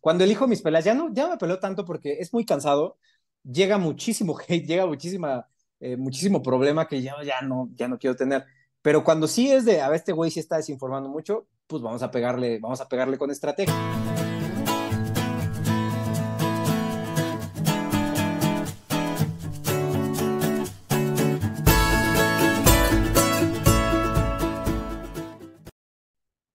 Cuando elijo mis peleas, ya no, ya me peleo tanto porque es muy cansado, llega muchísimo hate, llega muchísima, eh, muchísimo problema que ya, ya, no, ya no quiero tener. Pero cuando sí es de, a ver, este güey sí está desinformando mucho, pues vamos a pegarle, vamos a pegarle con estrategia.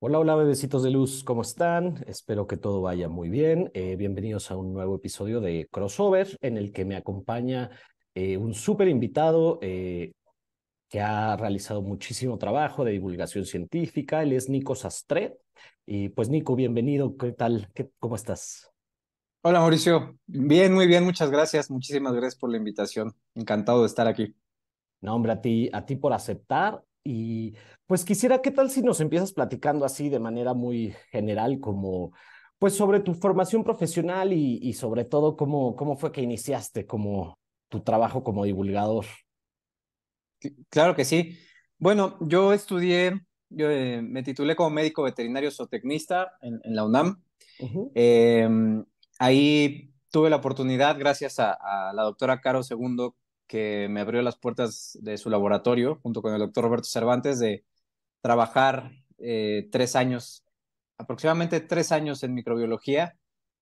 Hola, hola bebecitos de luz, ¿cómo están? Espero que todo vaya muy bien. Eh, bienvenidos a un nuevo episodio de Crossover en el que me acompaña eh, un súper invitado eh, que ha realizado muchísimo trabajo de divulgación científica. Él es Nico Sastre. Y pues Nico, bienvenido. ¿Qué tal? ¿Cómo estás? Hola Mauricio. Bien, muy bien. Muchas gracias. Muchísimas gracias por la invitación. Encantado de estar aquí. No, hombre, a ti, a ti por aceptar y pues quisiera, ¿qué tal si nos empiezas platicando así de manera muy general, como pues sobre tu formación profesional y, sobre todo cómo, cómo fue que iniciaste como tu trabajo como divulgador? Claro que sí. Bueno, yo estudié, yo, eh, me titulé como médico veterinario zootecnista en, en la UNAM. Em, ahí tuve la oportunidad, gracias a, a la doctora Caro Segundo, que me abrió las puertas de su laboratorio junto con el doctor Roberto Cervantes de trabajar eh, tres años, aproximadamente tres años en microbiología,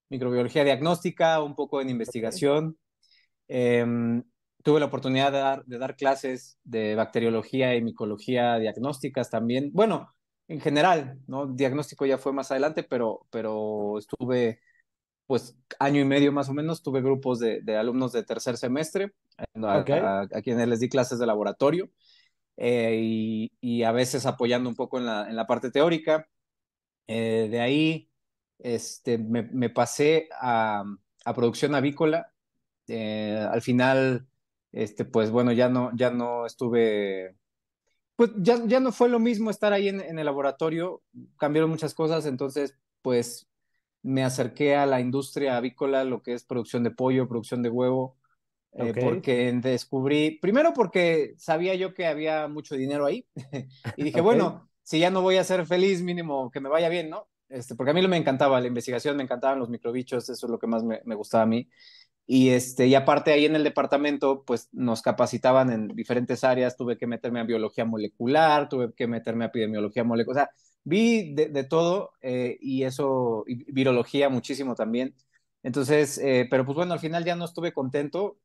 microbiología diagnóstica, un poco en investigación. Em, tuve la oportunidad de dar, de dar, clases de bacteriología y micología diagnósticas también. Bueno, en general, ¿no? Diagnóstico ya fue más adelante, pero, pero estuve pues año y medio más o menos tuve grupos de, alumnos de tercer semestre, a, quienes les di clases de laboratorio eh, y, a veces apoyando un poco en la, parte teórica. Eh, de ahí este, me, pasé a, producción avícola. Eh, al final, este, pues bueno, ya no, ya no estuve pues ya, ya, no fue lo mismo estar ahí en, en, el laboratorio, cambiaron muchas cosas, entonces pues me acerqué a la industria avícola, lo que es producción de pollo, producción de huevo, eh, porque descubrí, primero porque sabía yo que había mucho dinero ahí, y dije, bueno, si ya no voy a ser feliz, mínimo que me vaya bien, ¿no? Este, porque a mí lo me encantaba la investigación, me encantaban los microbichos, eso es lo que más me, gustaba a mí. Y, este, y aparte ahí en el departamento, pues nos capacitaban en diferentes áreas, tuve que meterme a biología molecular, tuve que meterme a epidemiología molecular, o sea, vi de, todo eh, y eso, virología muchísimo también. Entonces, eh, pero pues bueno, al final ya no estuve contento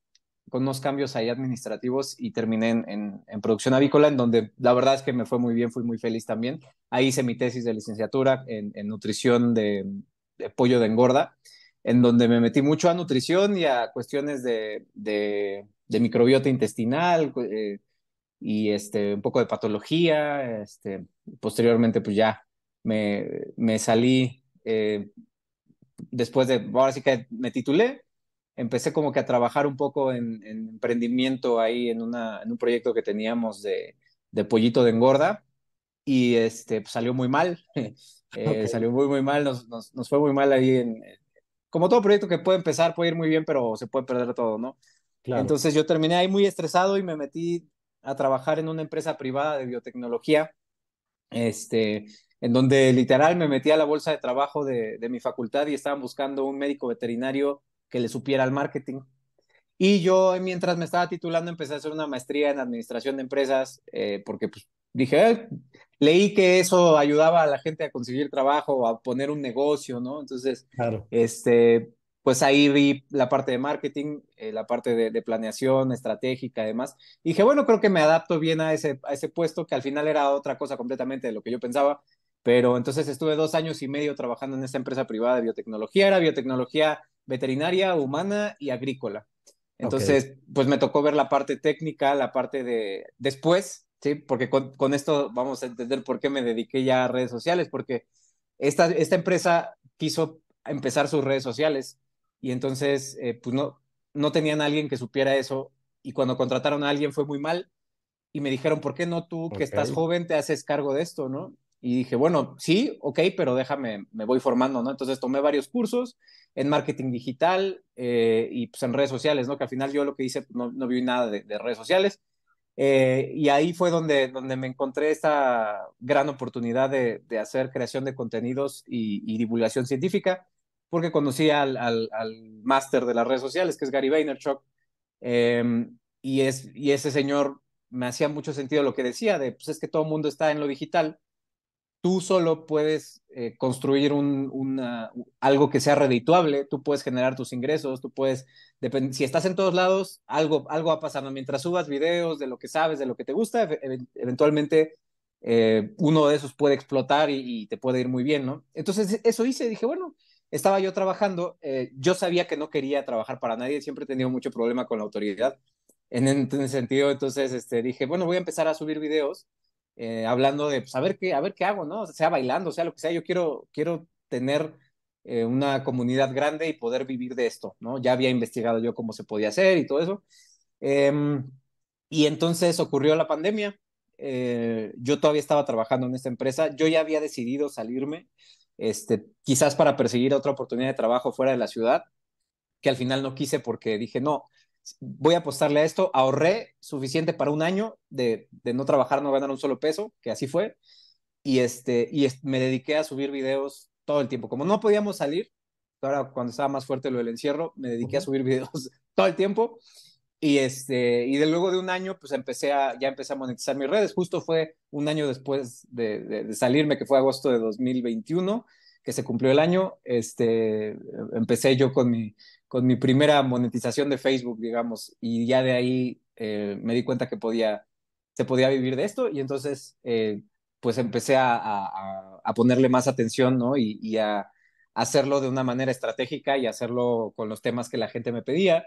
con unos cambios ahí administrativos y terminé en, en, producción avícola, en donde la verdad es que me fue muy bien, fui muy feliz también. Ahí hice mi tesis de licenciatura en, nutrición de, pollo de engorda, en donde me metí mucho a nutrición y a cuestiones de, de, microbiota intestinal, eh, y este, un poco de patología. Este, posteriormente, pues ya me, me salí, eh, después de, ahora sí que me titulé, empecé como que a trabajar un poco en, emprendimiento ahí en, una, en un proyecto que teníamos de, pollito de engorda y este, pues, salió muy mal, eh, salió muy, muy mal, nos, fue muy mal ahí en, Como todo proyecto que puede empezar, puede ir muy bien, pero se puede perder todo, ¿no? Entonces yo terminé ahí muy estresado y me metí a trabajar en una empresa privada de biotecnología, este, en donde literal me metía a la bolsa de trabajo de, mi facultad y estaban buscando un médico veterinario que le supiera el marketing. Y yo, mientras me estaba titulando, empecé a hacer una maestría en administración de empresas, eh, porque pues, dije, eh, leí que eso ayudaba a la gente a conseguir trabajo, a poner un negocio, ¿no? Entonces, claro. este, pues ahí vi la parte de marketing, eh, la parte de, planeación estratégica, además. Y dije, bueno, creo que me adapto bien a ese, a ese puesto, que al final era otra cosa completamente de lo que yo pensaba. Pero entonces estuve dos años y medio trabajando en esta empresa privada de biotecnología. Era biotecnología veterinaria, humana y agrícola. Entonces, pues me tocó ver la parte técnica, la parte de después, ¿sí? Porque con, con, esto vamos a entender por qué me dediqué ya a redes sociales, porque esta, esta empresa quiso empezar sus redes sociales y entonces, eh, pues no, no tenían a alguien que supiera eso y cuando contrataron a alguien fue muy mal y me dijeron, ¿por qué no tú que estás joven te haces cargo de esto, no? Y dije, bueno, sí, ok, pero déjame, me voy formando, ¿no? Entonces tomé varios cursos en marketing digital eh, y pues en redes sociales, ¿no? Que al final yo lo que hice, pues, no, vi nada de, redes sociales. Eh, y ahí fue donde, donde me encontré esta gran oportunidad de, hacer creación de contenidos y divulgación científica porque conocí al, al, máster de las redes sociales, que es Gary Vaynerchuk, em, y, es, y ese señor me hacía mucho sentido lo que decía, de pues es que todo el mundo está en lo digital, tú solo puedes eh, construir un, una, algo que sea redituable, tú puedes generar tus ingresos, tú puedes, si estás en todos lados, algo, algo va pasando. Mientras subas videos de lo que sabes, de lo que te gusta, eventualmente eh, uno de esos puede explotar y, te puede ir muy bien, ¿no? Entonces eso hice, dije, bueno, estaba yo trabajando, eh, yo sabía que no quería trabajar para nadie, siempre he tenido mucho problema con la autoridad. En, ese sentido, entonces este, dije, bueno, voy a empezar a subir videos eh, hablando de, pues, a ver, qué, a ver qué hago, ¿no? sea, bailando, sea lo que sea, yo quiero, quiero tener eh, una comunidad grande y poder vivir de esto, ¿no? Ya había investigado yo cómo se podía hacer y todo eso. Em, y entonces ocurrió la pandemia. yo todavía estaba trabajando en esta empresa, yo ya había decidido salirme, este, quizás para perseguir otra oportunidad de trabajo fuera de la ciudad, que al final no quise porque dije, no, voy a apostarle a esto, ahorré suficiente para un año de, no trabajar, no ganar un solo peso, que así fue, y, este, y me dediqué a subir videos todo el tiempo. Como no podíamos salir, ahora cuando estaba más fuerte lo del encierro, me dediqué a subir videos todo el tiempo y, este, y de luego de un año, pues empecé a, ya empecé a monetizar mis redes. Justo fue un año después de, salirme, que fue agosto de 2021, que se cumplió el año. Este, empecé yo con mi, con mi primera monetización de Facebook, digamos, y ya de ahí eh, me di cuenta que podía, se podía vivir de esto. Y entonces, eh, pues empecé a, ponerle más atención, Y, y a hacerlo de una manera estratégica y hacerlo con los temas que la gente me pedía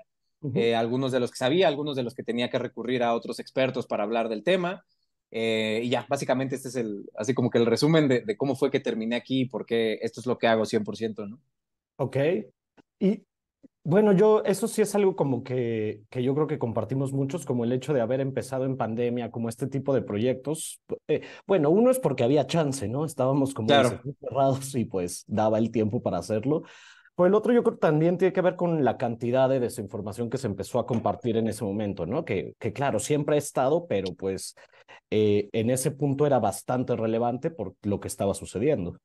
eh, algunos de los que sabía, algunos de los que tenía que recurrir a otros expertos para hablar del tema. Eh, y ya, básicamente este es el, así como que el resumen de, cómo fue que terminé aquí y por qué esto es lo que hago 100%, ¿no? Ok. Y bueno, yo, eso sí es algo como que, que yo creo que compartimos muchos, como el hecho de haber empezado en pandemia, como este tipo de proyectos. Eh, bueno, uno es porque había chance, ¿no? Estábamos como cerrados y pues daba el tiempo para hacerlo. Pues el otro, yo creo también tiene que ver con la cantidad de desinformación que se empezó a compartir en ese momento, ¿no? Que, que claro, siempre ha estado, pero pues eh, en ese punto era bastante relevante por lo que estaba sucediendo.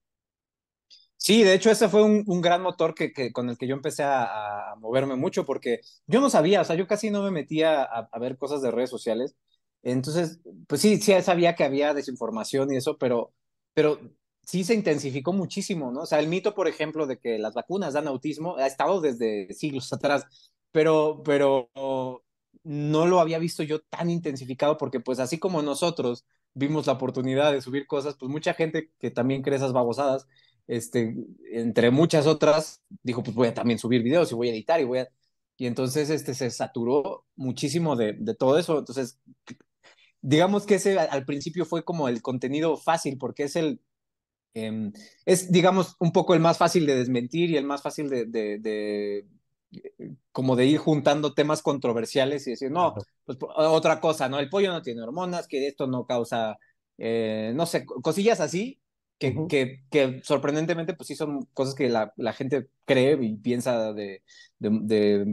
Sí, de hecho ese fue un, gran motor que, que, con el que yo empecé a, moverme mucho porque yo no sabía, o sea, yo casi no me metía a, a ver cosas de redes sociales. Entonces, pues sí, sí sabía que había desinformación y eso, pero, pero sí se intensificó muchísimo, ¿no? O sea, el mito, por ejemplo, de que las vacunas dan autismo ha estado desde siglos atrás, pero, pero no lo había visto yo tan intensificado porque pues así como nosotros vimos la oportunidad de subir cosas, pues mucha gente que también cree esas babosadas, este, entre muchas otras, dijo, pues voy a también subir videos y voy a editar y voy a... Y entonces este, se saturó muchísimo de, de todo eso. Entonces, digamos que ese al principio fue como el contenido fácil porque es el Em, es, digamos, un poco el más fácil de desmentir y el más fácil de, de, eh, como de ir juntando temas controversiales y decir, no, pues otra cosa, ¿no? El pollo no tiene hormonas, que esto no causa, eh, no sé, cosillas así, que, que, sorprendentemente, pues sí son cosas que la, gente cree y piensa de,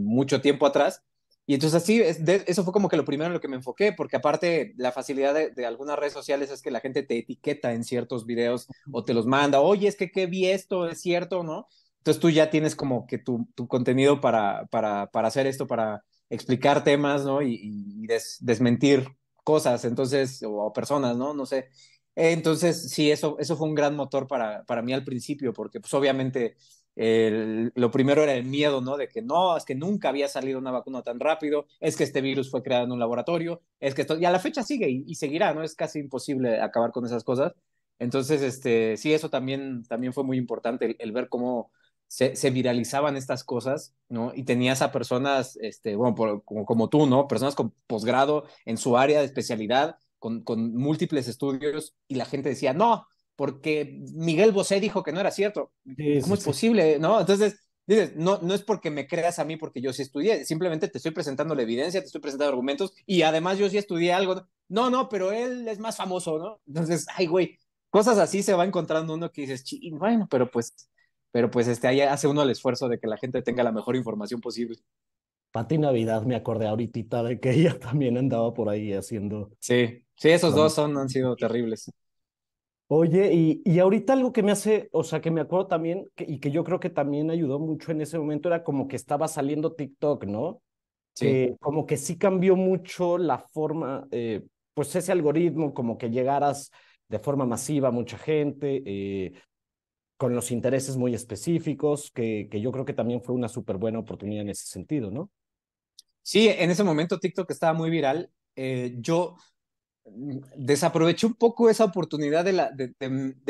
mucho tiempo atrás, y entonces así, es, eso fue como que lo primero en lo que me enfoqué, porque aparte la facilidad de, algunas redes sociales es que la gente te etiqueta en ciertos videos o te los manda, oye, es que, qué vi esto, es cierto, ¿no? Entonces tú ya tienes como que tu, tu contenido para, para, para, hacer esto, para explicar temas, ¿no? Y, desmentir cosas, entonces, o, personas, ¿no? No sé. Entonces, sí, eso, eso fue un gran motor para, para mí al principio, porque pues obviamente el, lo primero era el miedo, ¿no? De que no, es que nunca había salido una vacuna tan rápido, es que este virus fue creado en un laboratorio, es que esto, y a la fecha sigue y, seguirá, ¿no? Es casi imposible acabar con esas cosas. Entonces, este, sí, eso también, también fue muy importante, el, ver cómo se, viralizaban estas cosas, ¿no? Y tenías a personas, este, bueno, como, como tú, ¿no? Personas con posgrado en su área de especialidad, con, con múltiples estudios, y la gente decía, no, porque Miguel Bosé dijo que no era cierto. ¿Cómo es posible? ¿No? Entonces, dices, no, no es porque me creas a mí porque yo sí estudié, simplemente te estoy presentando la evidencia, te estoy presentando argumentos y además yo sí estudié algo. No, no, pero él es más famoso, ¿no? Entonces, ay, güey, cosas así se va encontrando uno que dices, bueno, pero pues, pero pues este, ahí hace uno el esfuerzo de que la gente tenga la mejor información posible. Pati Navidad me acordé ahorita de que ella también andaba por ahí haciendo. Sí, sí, esos dos son, han sido terribles. Oye, y, y ahorita algo que me hace, o sea, que me acuerdo también y que yo creo que también ayudó mucho en ese momento era como que estaba saliendo TikTok, ¿no? Sí. Eh, como que sí cambió mucho la forma, eh, pues ese algoritmo, como que llegaras de forma masiva a mucha gente, eh, con los intereses muy específicos, que, que yo creo que también fue una súper buena oportunidad en ese sentido, ¿no? Sí, en ese momento TikTok estaba muy viral. yo desaproveché un poco esa oportunidad de,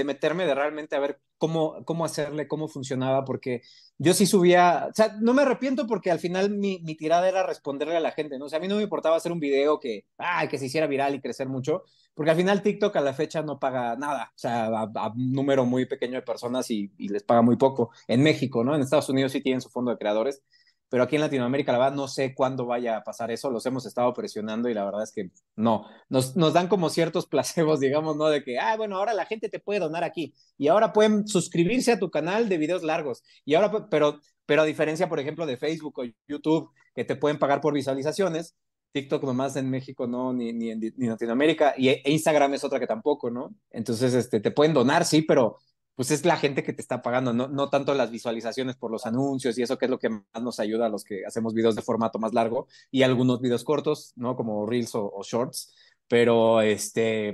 meterme de realmente a ver cómo, cómo hacerle, cómo funcionaba, porque yo sí subía, o sea, no me arrepiento porque al final mi, tirada era responderle a la gente, ¿no? O sea, a mí no me importaba hacer un video que, ah que se hiciera viral y crecer mucho, porque al final TikTok a la fecha no paga nada, o sea, a, un número muy pequeño de personas y, y, les paga muy poco, en México, ¿no? En Estados Unidos sí tienen su fondo de creadores, pero aquí en Latinoamérica, la verdad, no sé cuándo vaya a pasar eso, los hemos estado presionando y la verdad es que no, nos, nos dan como ciertos placebos, digamos, ¿no? De que, ah, bueno, ahora la gente te puede donar aquí y ahora pueden suscribirse a tu canal de videos largos y ahora, pero, pero a diferencia, por ejemplo, de Facebook o YouTube, que te pueden pagar por visualizaciones, TikTok nomás en México no, ni, ni en Latinoamérica, y e Instagram es otra que tampoco, ¿no? Entonces, este, te pueden donar, sí, pero pues es la gente que te está pagando, no, tanto las visualizaciones por los anuncios y eso que es lo que más nos ayuda a los que hacemos videos de formato más largo y algunos videos cortos, ¿no? Como reels o, shorts, pero este,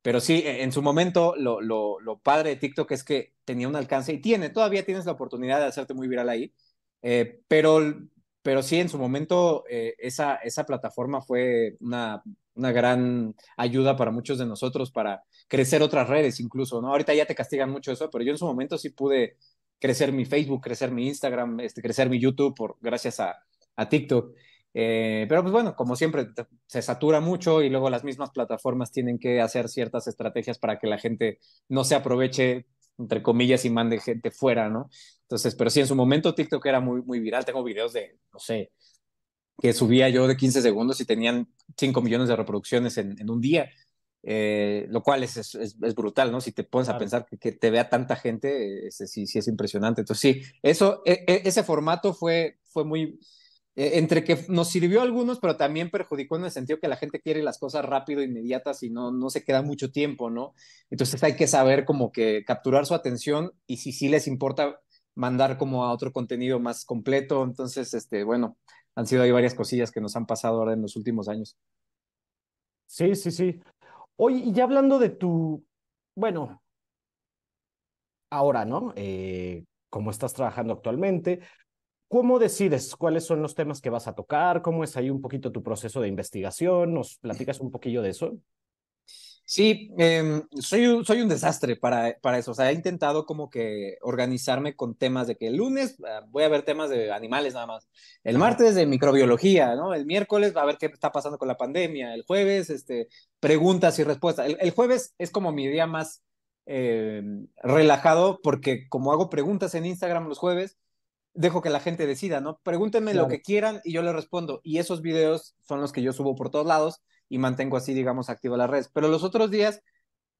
pero sí, e, en su momento lo, padre de TikTok es que tenía un alcance y tiene, todavía tienes la oportunidad de hacerte muy viral ahí, eh, pero, pero sí, en su momento eh, esa, esa plataforma fue una una gran ayuda para muchos de nosotros para crecer otras redes incluso, ¿no? Ahorita ya te castigan mucho eso, pero yo en su momento sí pude crecer mi Facebook, crecer mi Instagram, este, crecer mi YouTube por, gracias a, TikTok. Eh, pero pues bueno, como siempre, se satura mucho y luego las mismas plataformas tienen que hacer ciertas estrategias para que la gente no se aproveche, entre comillas, y mande gente fuera, ¿no? Entonces, pero sí, en su momento TikTok era muy, muy viral. Tengo videos de, no sé, que subía yo de 15 segundos y tenían 5 millones de reproducciones en, un día, eh, lo cual es, es, brutal, ¿no? Si te pones a pensar que, te vea tanta gente, sí, sí es impresionante. Entonces, sí, eso, e, e, ese formato fue, fue muy, e, entre que nos sirvió a algunos, pero también perjudicó en el sentido que la gente quiere las cosas rápido, inmediatas y no, no se queda mucho tiempo, ¿no? Entonces hay que saber como que capturar su atención y si sí les importa mandar como a otro contenido más completo. Entonces, este, bueno, han sido ahí varias cosillas que nos han pasado ahora en los últimos años. Sí, sí, sí. hoy y ya hablando de tu, bueno, ahora, ¿no? Eh, ¿Cómo estás trabajando actualmente? ¿Cómo decides cuáles son los temas que vas a tocar? ¿Cómo es ahí un poquito tu proceso de investigación? ¿Nos platicas un poquillo de eso? Sí, em, soy, un, soy un desastre para, eso. O sea, he intentado como que organizarme con temas de que el lunes ah, voy a ver temas de animales nada más. El martes de microbiología, ¿no? El miércoles va a ver qué está pasando con la pandemia. El jueves, este, preguntas y respuestas. El, jueves es como mi día más em, relajado porque como hago preguntas en Instagram los jueves, dejo que la gente decida, ¿no? Pregúntenme lo que quieran y yo les respondo. Y esos videos son los que yo subo por todos lados y mantengo así, digamos, activa la red. Pero los otros días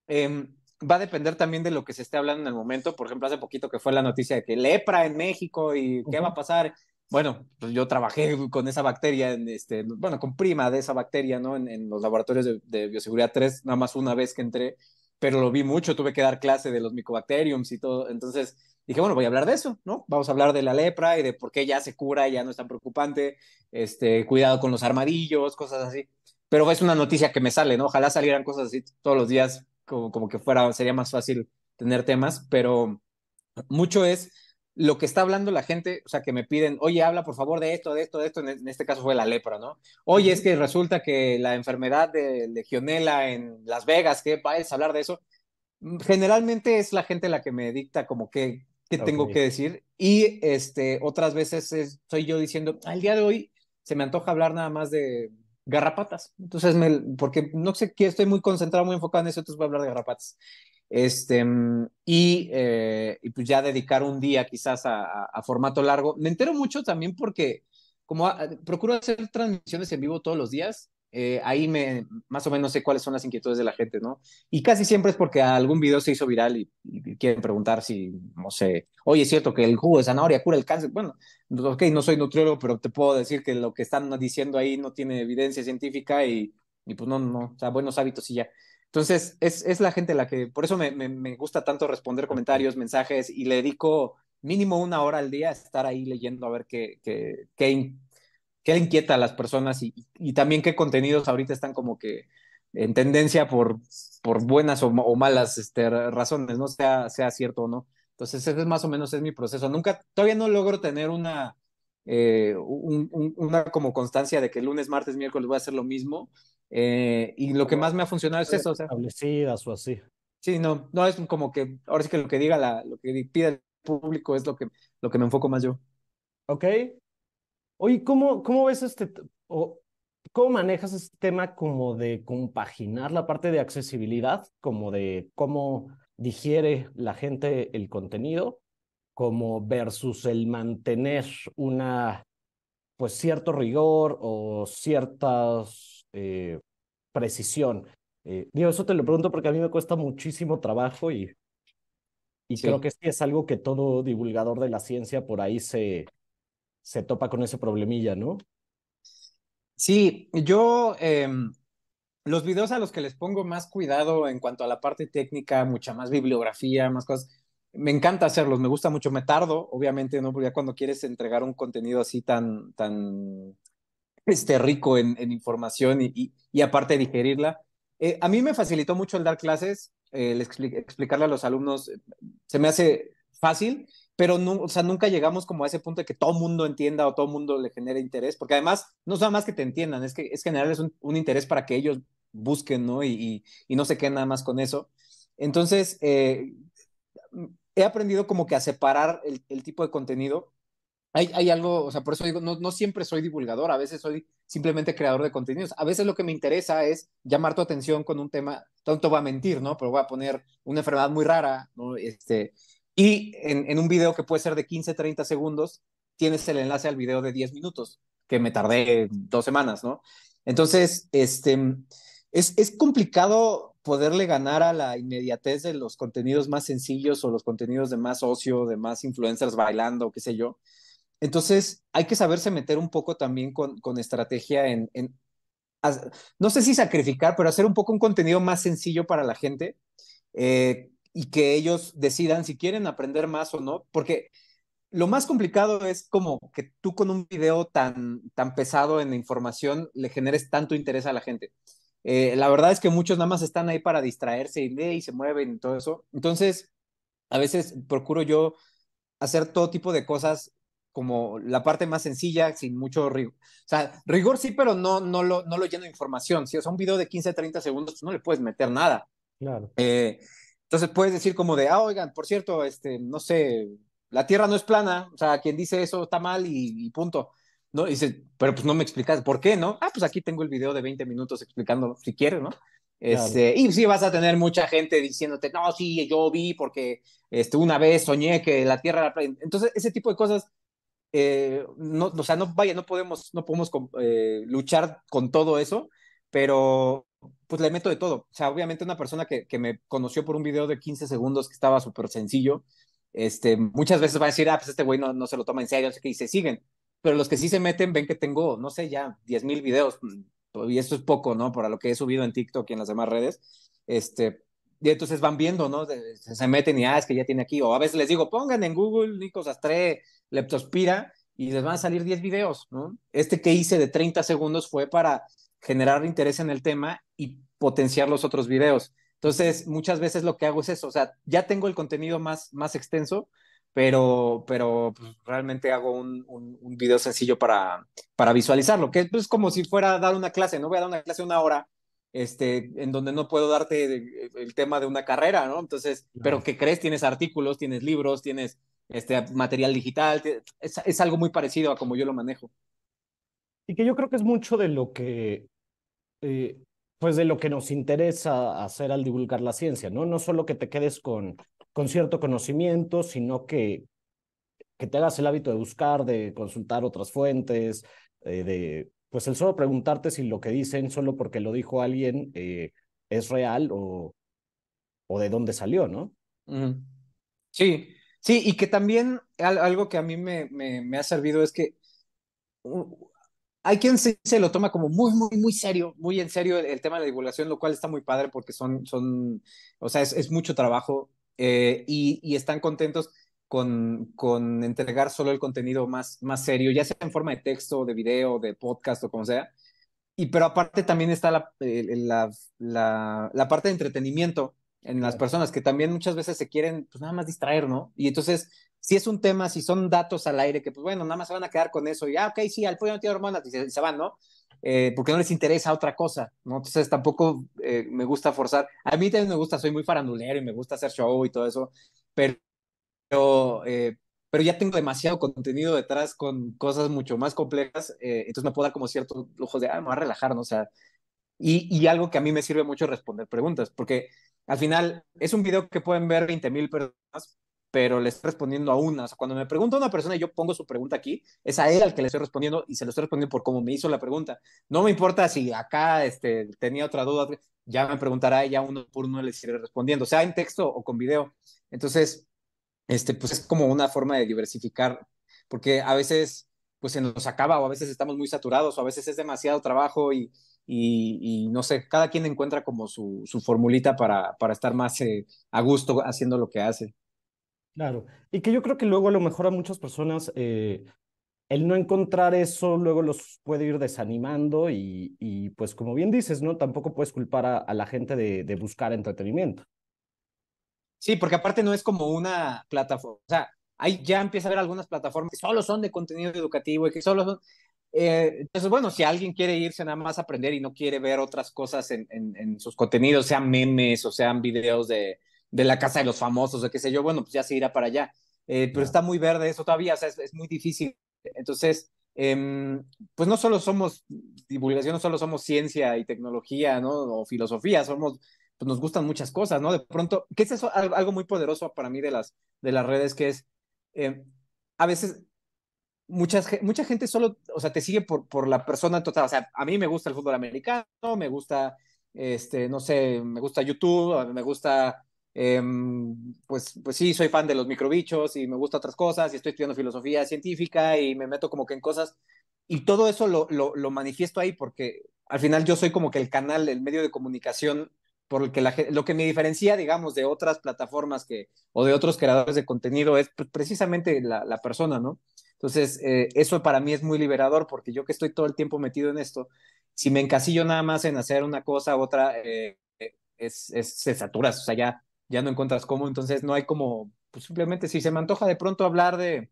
em, va a depender también de lo que se esté hablando en el momento. Por ejemplo, hace poquito que fue la noticia de que lepra en México y qué va a pasar. Bueno, pues yo trabajé con esa bacteria, en este, bueno, con prima de esa bacteria, ¿no? En, los laboratorios de, bioseguridad 3, nada más una vez que entré, pero lo vi mucho, tuve que dar clase de los micobacteriums y todo. Entonces, dije, bueno, voy a hablar de eso, ¿no? Vamos a hablar de la lepra y de por qué ya se cura, ya no es tan preocupante, este, cuidado con los armadillos, cosas así pero es una noticia que me sale, ¿no? Ojalá salieran cosas así todos los días, como, como que fuera, sería más fácil tener temas, pero mucho es lo que está hablando la gente, o sea, que me piden, oye, habla por favor de esto, de esto, de esto, en e, este caso fue la lepra, ¿no? Oye, es que resulta que la enfermedad de legionela en Las Vegas, ¿qué vais a hablar de eso? Generalmente es la gente la que me dicta como que, qué tengo que decir y este, otras veces soy yo diciendo, al día de hoy se me antoja hablar nada más de garrapatas. Entonces, porque no sé qué, estoy muy concentrado, muy enfocado en eso, entonces voy a hablar de garrapatas. Este, y, eh, pues ya dedicar un día quizás a, formato largo. Me entero mucho también porque como ah, procuro hacer transmisiones en vivo todos los días, eh, ahí me, más o menos sé cuáles son las inquietudes de la gente, ¿no? Y casi siempre es porque algún video se hizo viral y, quieren preguntar si, no sé, oye, es cierto que el jugo de zanahoria cura el cáncer. Bueno, ok, no soy nutriólogo, pero te puedo decir que lo que están diciendo ahí no tiene evidencia científica y, y pues no, no, o sea, buenos hábitos y ya. Entonces, es, es la gente la que, por eso me, me, me gusta tanto responder comentarios, mensajes y le dedico mínimo una hora al día a estar ahí leyendo a ver qué, qué, qué, qué le inquieta a las personas y, y, también qué contenidos ahorita están como que en tendencia por, por buenas o, malas este, razones, ¿no? Sea, sea cierto o no. Entonces, ese es más o menos es mi proceso. Nunca, todavía no logro tener una, eh, una como constancia de que lunes, martes, miércoles voy a hacer lo mismo. Eh, y lo que más me ha funcionado es eso. establecidas o así. Sí, no, no es como que, ahora sí que lo que diga la, lo que pida el público es lo que, lo que me enfoco más yo. Ok, Oye, ¿cómo, cómo ves este, o cómo manejas este tema como de compaginar la parte de accesibilidad, como de cómo digiere la gente el contenido, como versus el mantener una, pues cierto rigor o cierta eh, precisión? Eh, digo, eso te lo pregunto porque a mí me cuesta muchísimo trabajo y, y creo que sí es algo que todo divulgador de la ciencia por ahí se, se topa con ese problemilla, ¿no? Sí, yo em, los videos a los que les pongo más cuidado en cuanto a la parte técnica, mucha más bibliografía, más cosas, me encanta hacerlos, me gusta mucho, me tardo, obviamente, ¿no? Porque ya cuando quieres entregar un contenido así tan, tan este, rico en, información y, aparte digerirla. Eh, a mí me facilitó mucho el dar clases, explicarle a los alumnos, eh, se me hace fácil pero o sea, nunca llegamos como a ese punto de que todo mundo entienda o todo mundo le genere interés, porque además no es nada más que te entiendan, es que es generarles un, un interés para que ellos busquen, ¿no? Y, no se queden nada más con eso. Entonces, eh, he aprendido como que a separar el, tipo de contenido. Hay, hay, algo, o sea, por eso digo, no, siempre soy divulgador, a veces soy simplemente creador de contenidos. A veces lo que me interesa es llamar tu atención con un tema, tanto va a mentir, ¿no? Pero voy a poner una enfermedad muy rara, ¿no? Este, y en, un video que puede ser de 15, 30 segundos, tienes el enlace al video de 10 minutos, que me tardé dos semanas, ¿no? Entonces, este, es, es complicado poderle ganar a la inmediatez de los contenidos más sencillos o los contenidos de más ocio, de más influencers bailando, qué sé yo. Entonces, hay que saberse meter un poco también con, con estrategia en, no sé si sacrificar, pero hacer un poco un contenido más sencillo para la gente, eh, y que ellos decidan si quieren aprender más o no, porque lo más complicado es como que tú con un video tan, tan pesado en información le generes tanto interés a la gente. Eh, la verdad es que muchos nada más están ahí para distraerse y, y se mueven y todo eso. Entonces, a veces procuro yo hacer todo tipo de cosas como la parte más sencilla, sin mucho rigor. O sea, rigor sí, pero no, no, lo, no lo lleno de información. Si es un video de 15, 30 segundos, pues no le puedes meter nada. Claro. Eh, entonces puedes decir como de, ah, oigan, por cierto, este, no sé, la Tierra no es plana, o sea, quien dice eso está mal y, punto. ¿No? dice, pero pues no me explicas por qué, ¿no? Ah, pues aquí tengo el video de 20 minutos explicándolo, si quieres, ¿no? Este, Y sí vas a tener mucha gente diciéndote, no, sí, yo vi porque este, una vez soñé que la Tierra era plana. Entonces, ese tipo de cosas, eh, no, o sea, no, vaya, no podemos, no podemos eh, luchar con todo eso, pero pues le meto de todo. O sea, obviamente una persona que, que me conoció por un video de 15 segundos que estaba súper sencillo, este, muchas veces va a decir, ah, pues este güey no, se lo toma en serio, no sé y se siguen. Pero los que sí se meten ven que tengo, no sé, ya 10 mil videos, pues, y esto es poco, ¿no? Para lo que he subido en TikTok y en las demás redes, este, y entonces van viendo, ¿no? Se, meten y, ah, es que ya tiene aquí, o a veces les digo, pongan en Google Nico Sastre, Leptospira, y les van a salir 10 videos, ¿no? Este que hice de 30 segundos fue para generar interés en el tema y potenciar los otros videos. Entonces, muchas veces lo que hago es eso, o sea, ya tengo el contenido más, más extenso, pero, pero pues, realmente hago un, un, video sencillo para, para visualizarlo, que es pues, como si fuera a dar una clase, no voy a dar una clase una hora, este, en donde no puedo darte el, tema de una carrera, ¿no? Entonces, pero que crees, tienes artículos, tienes libros, tienes este, material digital, es, es algo muy parecido a como yo lo manejo y que yo creo que es mucho de lo que, eh, pues de lo que nos interesa hacer al divulgar la ciencia, ¿no? No solo que te quedes con, con cierto conocimiento, sino que, que te hagas el hábito de buscar, de consultar otras fuentes, eh, de, pues el solo preguntarte si lo que dicen solo porque lo dijo alguien eh, es real o, o de dónde salió, ¿no? Sí, sí, y que también algo que a mí me, me ha servido es que hay quien se, lo toma como muy, muy, muy serio, muy en serio el, tema de la divulgación, lo cual está muy padre porque son, son o sea, es, mucho trabajo eh, y, están contentos con, con entregar solo el contenido más, más serio, ya sea en forma de texto, de video, de podcast o como sea. Y pero aparte también está la, la, la parte de entretenimiento en las personas que también muchas veces se quieren pues nada más distraer, ¿no? Y entonces si es un tema, si son datos al aire, que pues bueno, nada más se van a quedar con eso y, ah, ok, sí, al pueblo no tiene hormonas y se, van, ¿no? Eh, porque no les interesa otra cosa, ¿no? Entonces tampoco eh, me gusta forzar. A mí también me gusta, soy muy farandulero y me gusta hacer show y todo eso, pero, pero, eh, pero ya tengo demasiado contenido detrás con cosas mucho más complejas, entonces me puedo dar como ciertos lujos de, ah, me voy a relajar, ¿no? O sea, y, y algo que a mí me sirve mucho responder preguntas, porque al final es un video que pueden ver 20 mil personas, pero le estoy respondiendo a una. O sea, cuando me pregunta una persona y yo pongo su pregunta aquí, es a él al que le estoy respondiendo y se lo estoy respondiendo por cómo me hizo la pregunta. No me importa si acá este, tenía otra duda, ya me preguntará ella uno por uno le estoy respondiendo, sea en texto o con video. Entonces, este, pues es como una forma de diversificar, porque a veces pues se nos acaba o a veces estamos muy saturados o a veces es demasiado trabajo y, no sé, cada quien encuentra como su, formulita para, para estar más eh, a gusto haciendo lo que hace. Claro, y que yo creo que luego a lo mejor a muchas personas eh, el no encontrar eso luego los puede ir desanimando y, y pues como bien dices, ¿no? Tampoco puedes culpar a, la gente de, de, buscar entretenimiento. Sí, porque aparte no es como una plataforma, o sea, ahí ya empieza a haber algunas plataformas que solo son de contenido educativo y que solo son... Eh, entonces, bueno, si alguien quiere irse nada más a aprender y no quiere ver otras cosas en, en sus contenidos, sean memes o sean videos de, de la casa de los famosos, de qué sé yo, bueno, pues ya se irá para allá. Eh, pero está muy verde eso todavía, o sea, es, muy difícil. Entonces, em, pues no solo somos divulgación, no solo somos ciencia y tecnología, ¿no? O filosofía, somos, pues nos gustan muchas cosas, ¿no? De pronto, que es eso, algo muy poderoso para mí de las, de las redes, que es, em, a veces, muchas, mucha gente solo, o sea, te sigue por, por la persona total, o sea, a mí me gusta el fútbol americano, me gusta, este, no sé, me gusta YouTube, me gusta Em, pues, pues sí, soy fan de los microbichos y me gusta otras cosas y estoy estudiando filosofía científica y me meto como que en cosas y todo eso lo, manifiesto ahí porque al final yo soy como que el canal, el medio de comunicación por el que la, lo que me diferencia, digamos, de otras plataformas que, o de otros creadores de contenido es precisamente la, persona, ¿no? Entonces, eh, eso para mí es muy liberador porque yo que estoy todo el tiempo metido en esto, si me encasillo nada más en hacer una cosa u otra, eh, es, es, se saturas, o sea, ya ya no encuentras cómo, entonces no hay como, pues simplemente si se me antoja de pronto hablar de,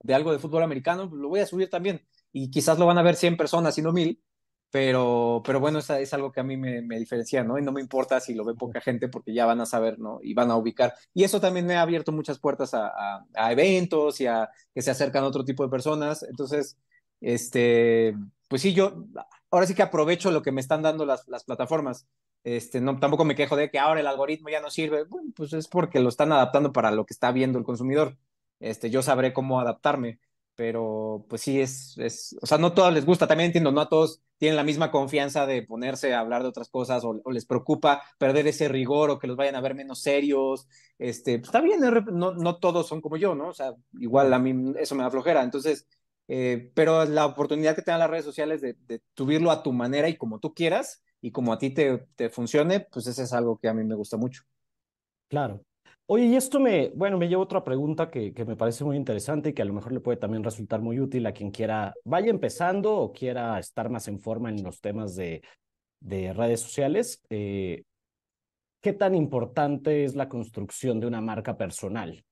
de algo de fútbol americano, pues, lo voy a subir también y quizás lo van a ver 100 personas y no 1000, pero, pero bueno, es, es algo que a mí me, me, diferencia, ¿no? Y no me importa si lo ve poca gente porque ya van a saber, ¿no? Y van a ubicar. Y eso también me ha abierto muchas puertas a, a, a eventos y a que se acercan otro tipo de personas. Entonces, este, pues sí, yo ahora sí que aprovecho lo que me están dando las, las plataformas. Este, no, tampoco me quejo de que ahora el algoritmo ya no sirve. pues es porque lo están adaptando para lo que está viendo el consumidor. Este, yo sabré cómo adaptarme, pero pues sí es, es, o sea, no a todos les gusta, también entiendo, no a todos tienen la misma confianza de ponerse a hablar de otras cosas o, les preocupa perder ese rigor o que los vayan a ver menos serios. Este, pues está bien, no, todos son como yo, ¿no? O sea, igual a mí eso me aflojera Entonces, eh, pero la oportunidad que tienen las redes sociales de, de subirlo a tu manera y como tú quieras, y como a ti te, funcione, pues eso es algo que a mí me gusta mucho. Claro. Oye, y esto me, bueno, me lleva otra pregunta que, me parece muy interesante y que a lo mejor le puede también resultar muy útil a quien quiera, vaya empezando o quiera estar más en forma en los temas de, redes sociales. Eh, ¿Qué tan importante es la construcción de una marca personal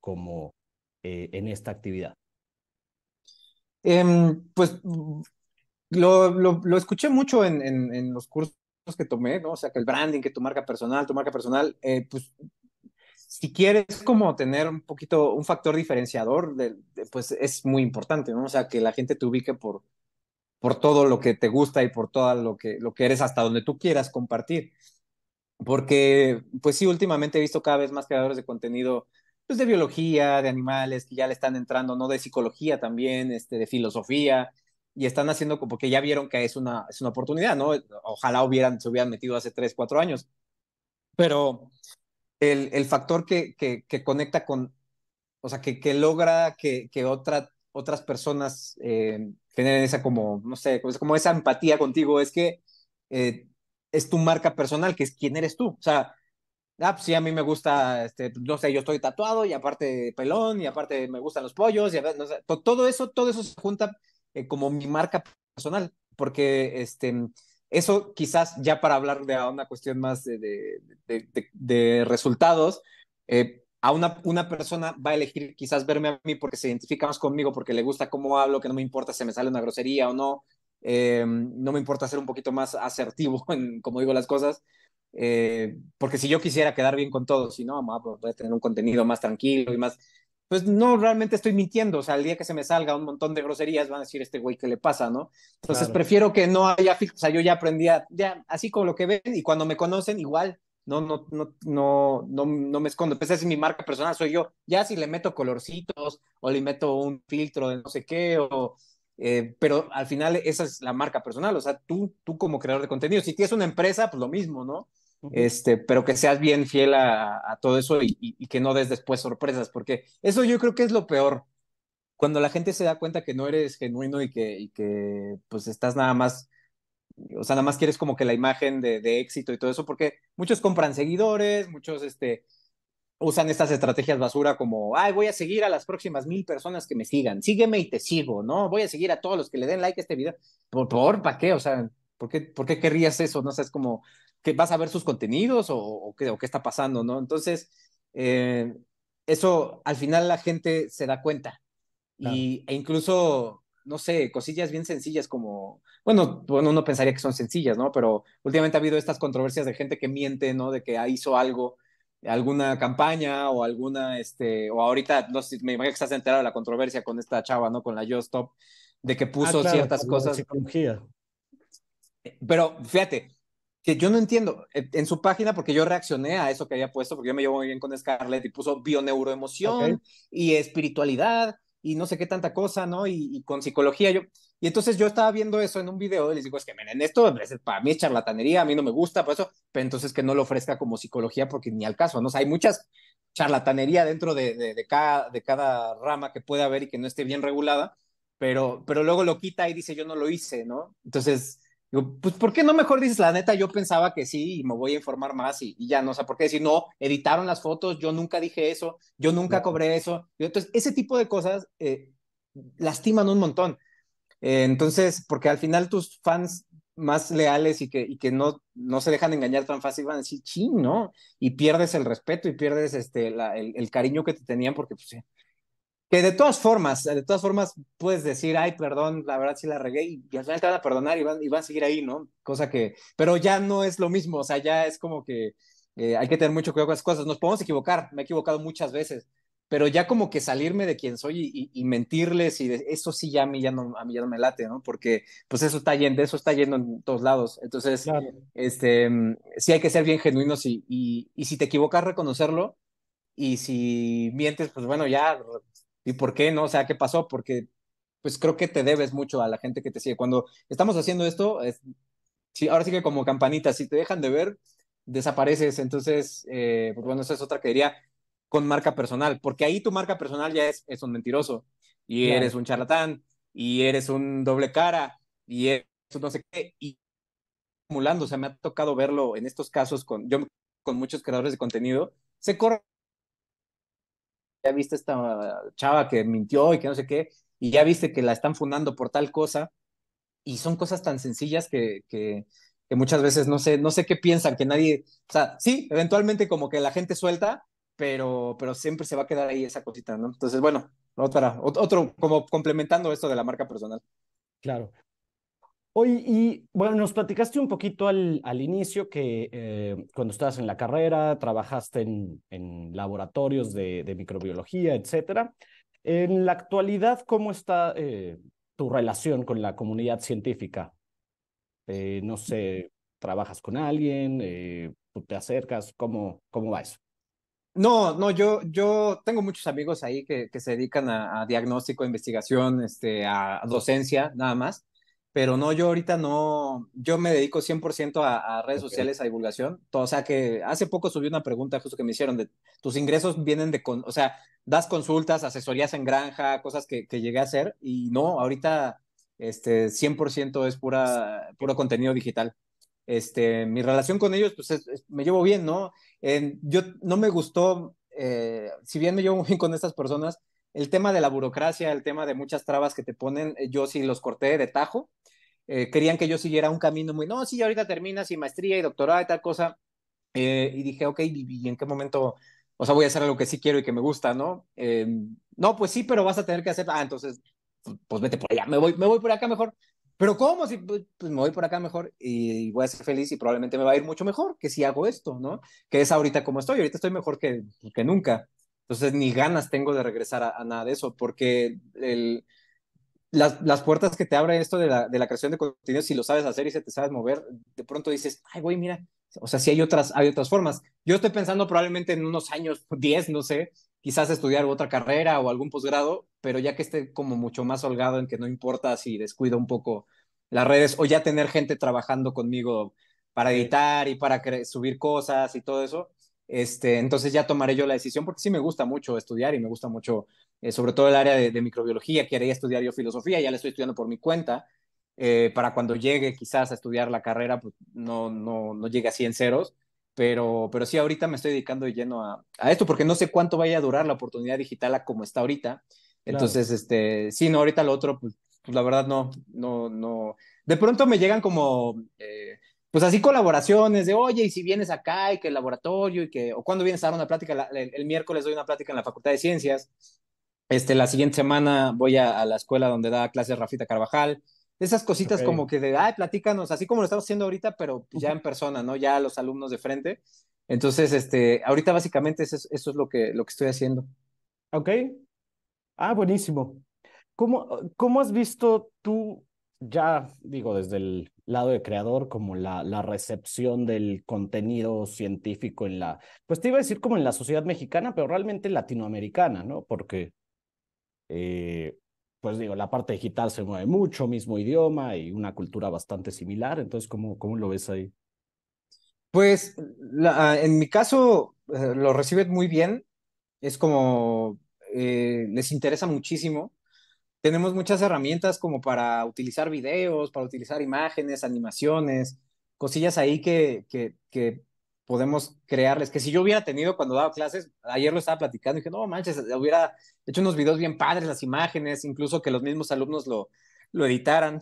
como eh, en esta actividad? Em, pues lo, escuché mucho en, en, los cursos que tomé, ¿no? O sea, que el branding, que tu marca personal, tu marca personal, eh, pues si quieres como tener un poquito un factor diferenciador, pues es muy importante, ¿no? O sea, que la gente te ubique por, por todo lo que te gusta y por todo lo que, lo que eres hasta donde tú quieras compartir. Porque, pues sí, últimamente he visto cada vez más creadores de contenido pues, de biología, de animales, que ya le están entrando, ¿no? De psicología también, este, de filosofía, y están haciendo como que ya vieron que es una, es una oportunidad, ¿no? Ojalá hubieran, se hubieran metido hace tres cuatro años. Pero el, el factor que, que, conecta con, o sea, que, que logra que, que otra, otras personas eh, generen esa como, no sé, como esa empatía contigo es que eh, es tu marca personal, que es quién eres tú. O sea, ah, pues sí, a mí me gusta, este, no sé, yo estoy tatuado y aparte pelón y aparte me gustan los pollos y no todo eso, todo eso se junta eh, como mi marca personal, porque este, eso quizás ya para hablar de una cuestión más de, de, resultados, eh, a una, una persona va a elegir quizás verme a mí porque se identifica más conmigo, porque le gusta cómo hablo, que no me importa si me sale una grosería o no, eh, no me importa ser un poquito más asertivo en cómo digo las cosas, porque si yo quisiera quedar bien con todos, si no, pues, voy a tener un contenido más tranquilo y más pues no realmente estoy mintiendo. O sea, el día que se me salga un montón de groserías, van a decir este güey qué le pasa, ¿no? Entonces prefiero que no haya filtros. O sea, yo ya aprendí ya, así como lo que ven, y cuando me conocen, igual. No, no, no, no, no, no me escondo. Pues esa es mi marca personal, soy yo. Ya si le meto colorcitos o le meto un filtro de no sé qué, o, eh, pero al final esa es la marca personal. O sea, tú, tú como creador de contenido, si tienes una empresa, pues lo mismo, ¿no? Este, pero que seas bien fiel a, todo eso y, que no des después sorpresas, porque eso yo creo que es lo peor. Cuando la gente se da cuenta que no eres genuino y que, que pues estás nada más, o sea, nada más quieres como que la imagen de, éxito y todo eso, porque muchos compran seguidores, muchos, este, usan estas estrategias basura como, ay, voy a seguir a las próximas mil personas que me sigan, sígueme y te sigo, ¿no? Voy a seguir a todos los que le den like a este video. ¿Por, por para qué? O sea, ¿por qué, ¿por qué querrías eso? No sabes sé, como, que vas a ver sus contenidos o, qué, o qué, está pasando, ¿no? Entonces, eh, eso al final la gente se da cuenta. Y, e incluso, no sé, cosillas bien sencillas como, bueno, uno pensaría que son sencillas, ¿no? Pero últimamente ha habido estas controversias de gente que miente, ¿no? De que hizo algo, alguna campaña o alguna, este, o ahorita, no sé, me imagino que estás enterado de la controversia con esta chava, ¿no? Con la Yo Stop, de que ah, puso ciertas cosas. Pero fíjate, que yo no entiendo en su página porque yo reaccioné a eso que había puesto porque yo me llevo muy bien con Scarlett y puso bioneuroemoción emoción y espiritualidad y no sé qué tanta cosa, ¿no? Y, con psicología yo y entonces yo estaba viendo eso en un video y les digo, es que miren, esto para mí es charlatanería, a mí no me gusta, por eso, pero entonces que no lo ofrezca como psicología porque ni al caso, ¿no? O sea, hay muchas charlatanería dentro de, cada, de cada rama que puede haber y que no esté bien regulada, pero, pero luego lo quita y dice, yo no lo hice, ¿no? Entonces, Digo, pues, ¿por qué no mejor dices la neta? Yo pensaba que sí y me voy a informar más y, ya no, o sea, ¿por qué decir no? Editaron las fotos, yo nunca dije eso, yo nunca cobré eso. Entonces, ese tipo de cosas eh, lastiman un montón. Eh, entonces, porque al final tus fans más leales y que, que no, no se dejan engañar tan fácil van a decir, ching, ¿no? Y pierdes el respeto y pierdes este, el, el, cariño que te tenían porque pues, eh, que de todas formas, de todas formas puedes decir, ay, perdón, la verdad sí la regué y, ya al final te van a perdonar y van, a seguir ahí, ¿no? Cosa que, pero ya no es lo mismo, o sea, ya es como que eh, hay que tener mucho cuidado con las cosas. Nos podemos equivocar, me he equivocado muchas veces, pero ya como que salirme de quien soy y, mentirles y eso sí ya a mí ya no a mí ya no me late no porque pues eso está yendo eso está yendo en todos lados entonces este sí hay que ser bien genuinos y, y si te equivocas reconocerlo y si mientes pues bueno ya ¿Y por qué no? O sea, ¿qué pasó? Porque pues creo que te debes mucho a la gente que te sigue. Cuando estamos haciendo esto, sí, ahora sí que como campanita, si te dejan de ver, desapareces. Entonces, eh, pues, bueno, esa es otra que diría con marca personal, porque ahí tu marca personal ya es, es un mentiroso y eres un charlatán y eres un doble cara y eso no sé qué. Y acumulando, o sea, me ha tocado verlo en estos casos con, yo con muchos creadores de contenido, se corre ya viste esta chava que mintió y que no sé qué, y ya viste que la están fundando por tal cosa, y son cosas tan sencillas que, que, muchas veces no sé, no sé qué piensan, que nadie, o sea, sí, eventualmente como que la gente suelta, pero, pero siempre se va a quedar ahí esa cosita, ¿no? Entonces, bueno, otra, otro, como complementando esto de la marca personal. Claro. Hoy, y bueno, nos platicaste un poquito al, inicio que eh, cuando estabas en la carrera trabajaste en, laboratorios de, microbiología, etcétera. En la actualidad, ¿cómo está eh, tu relación con la comunidad científica? Eh, no sé, ¿trabajas con alguien? ¿Tú te acercas? ¿Cómo, cómo va eso? No, no, yo, yo tengo muchos amigos ahí que, se dedican a, diagnóstico, a investigación, este, a docencia, nada más pero no, yo ahorita no, yo me dedico 100% a, redes sociales, a divulgación. Todo, o sea, que hace poco subí una pregunta justo que me hicieron de tus ingresos vienen de, con, o sea, das consultas, asesorías en granja, cosas que, que llegué a hacer y no, ahorita este 100% es pura, puro contenido digital. Este, mi relación con ellos, pues me llevo bien, ¿no? yo no me gustó, eh, si bien me llevo muy bien con estas personas, el tema de la burocracia, el tema de muchas trabas que te ponen, eh, yo sí los corté de tajo. Eh, querían que yo siguiera un camino muy, no, sí, ahorita terminas y maestría y doctorado y tal cosa. Eh, y dije, ok, ¿y, en qué momento? O sea, voy a hacer algo que sí quiero y que me gusta, ¿no? no, pues sí, pero vas a tener que hacer, ah, entonces, pues, pues vete por allá, me voy, me voy por acá mejor. Pero ¿cómo? Si, pues, pues, me voy por acá mejor y voy a ser feliz y probablemente me va a ir mucho mejor que si hago esto, ¿no? Que es ahorita como estoy, ahorita estoy mejor que, que nunca. Entonces, ni ganas tengo de regresar a, nada de eso, porque las, las, puertas que te abren esto de la, de la, creación de contenido, si lo sabes hacer y se te sabes mover, de pronto dices, ay, güey, mira, o sea, si hay otras, hay otras formas. Yo estoy pensando probablemente en unos años, 10, no sé, quizás estudiar otra carrera o algún posgrado, pero ya que esté como mucho más holgado en que no importa si descuido un poco las redes o ya tener gente trabajando conmigo para editar y para subir cosas y todo eso, este, entonces ya tomaré yo la decisión porque sí me gusta mucho estudiar y me gusta mucho, eh, sobre todo el área de, de microbiología, quería estudiar yo filosofía, ya la estoy estudiando por mi cuenta, eh, para cuando llegue quizás a estudiar la carrera, pues no, no, no llegue así en ceros, pero, pero sí ahorita me estoy dedicando de lleno a, a esto porque no sé cuánto vaya a durar la oportunidad digital como está ahorita. Entonces, este, sí, no, ahorita lo otro, pues, pues, la verdad no, no, no. De pronto me llegan como... Eh, pues así colaboraciones de, oye, y si vienes acá y que el laboratorio y que, o cuando vienes a dar una plática, el, miércoles doy una plática en la Facultad de Ciencias, este, la siguiente semana voy a, la escuela donde da clases Rafita Carvajal, esas cositas como que de, ay, platícanos, así como lo estamos haciendo ahorita, pero pues, ya en persona, ¿no? Ya los alumnos de frente. Entonces, este, ahorita básicamente eso es, lo, que, lo que estoy haciendo. Ok. Ah, buenísimo. ¿Cómo, ¿Cómo has visto tú, ya digo, desde el lado de creador como la, la recepción del contenido científico en la, pues te iba a decir como en la sociedad mexicana, pero realmente latinoamericana, ¿no? Porque, eh, pues digo, la parte digital se mueve mucho, mismo idioma y una cultura bastante similar, entonces, ¿cómo, cómo lo ves ahí? Pues en mi caso eh, lo reciben muy bien, es como eh, les interesa muchísimo tenemos muchas herramientas como para utilizar videos, para utilizar imágenes, animaciones, cosillas ahí que, que, podemos crearles. Que si yo hubiera tenido cuando daba clases, ayer lo estaba platicando, y dije, no manches, hubiera hecho unos videos bien padres, las imágenes, incluso que los mismos alumnos lo, lo editaran.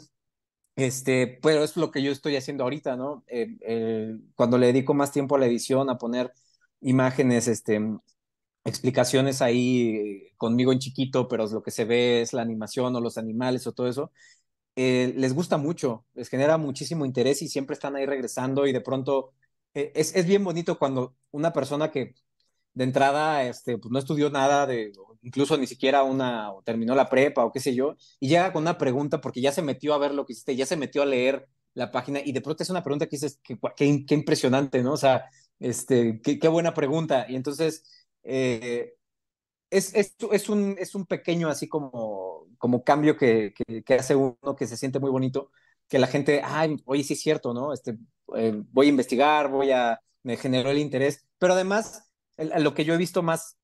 Este, pero es lo que yo estoy haciendo ahorita, ¿no? Eh, cuando le dedico más tiempo a la edición, a poner imágenes, este, explicaciones ahí eh, conmigo en chiquito, pero lo que se ve es la animación o los animales o todo eso, eh, les gusta mucho, les genera muchísimo interés y siempre están ahí regresando y de pronto eh, es, bien bonito cuando una persona que de entrada este, pues no estudió nada, de, incluso ni siquiera una, o terminó la prepa o qué sé yo, y llega con una pregunta porque ya se metió a ver lo que hiciste, ya se metió a leer la página y de pronto es una pregunta que dices, qué, impresionante, ¿no? O sea, este, qué buena pregunta. Y entonces eh, es, es, un, es un pequeño así como, como cambio que, hace uno que se siente muy bonito, que la gente, ay, oye, sí es cierto, ¿no? Este, eh, voy a investigar, voy a, me generó el interés, pero además, lo que yo he visto más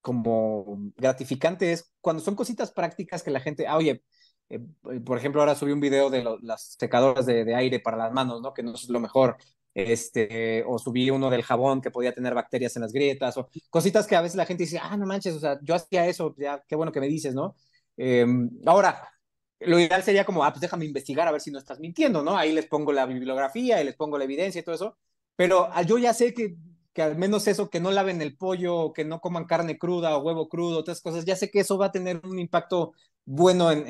como gratificante es cuando son cositas prácticas que la gente, ah, oye, eh, por ejemplo, ahora subí un video de las secadoras de, de, aire para las manos, ¿no? Que no es lo mejor este, o subí uno del jabón que podía tener bacterias en las grietas, o cositas que a veces la gente dice, ah, no manches, o sea, yo hacía eso, qué bueno que me dices, ¿no? Em, ahora, lo ideal sería como, ah, pues déjame investigar a ver si no estás mintiendo, ¿no? Ahí les pongo la bibliografía y les pongo la evidencia y todo eso, pero ah, yo ya sé que, que al menos eso, que no laven el pollo, que no coman carne cruda o huevo crudo, otras cosas, ya sé que eso va a tener un impacto bueno en,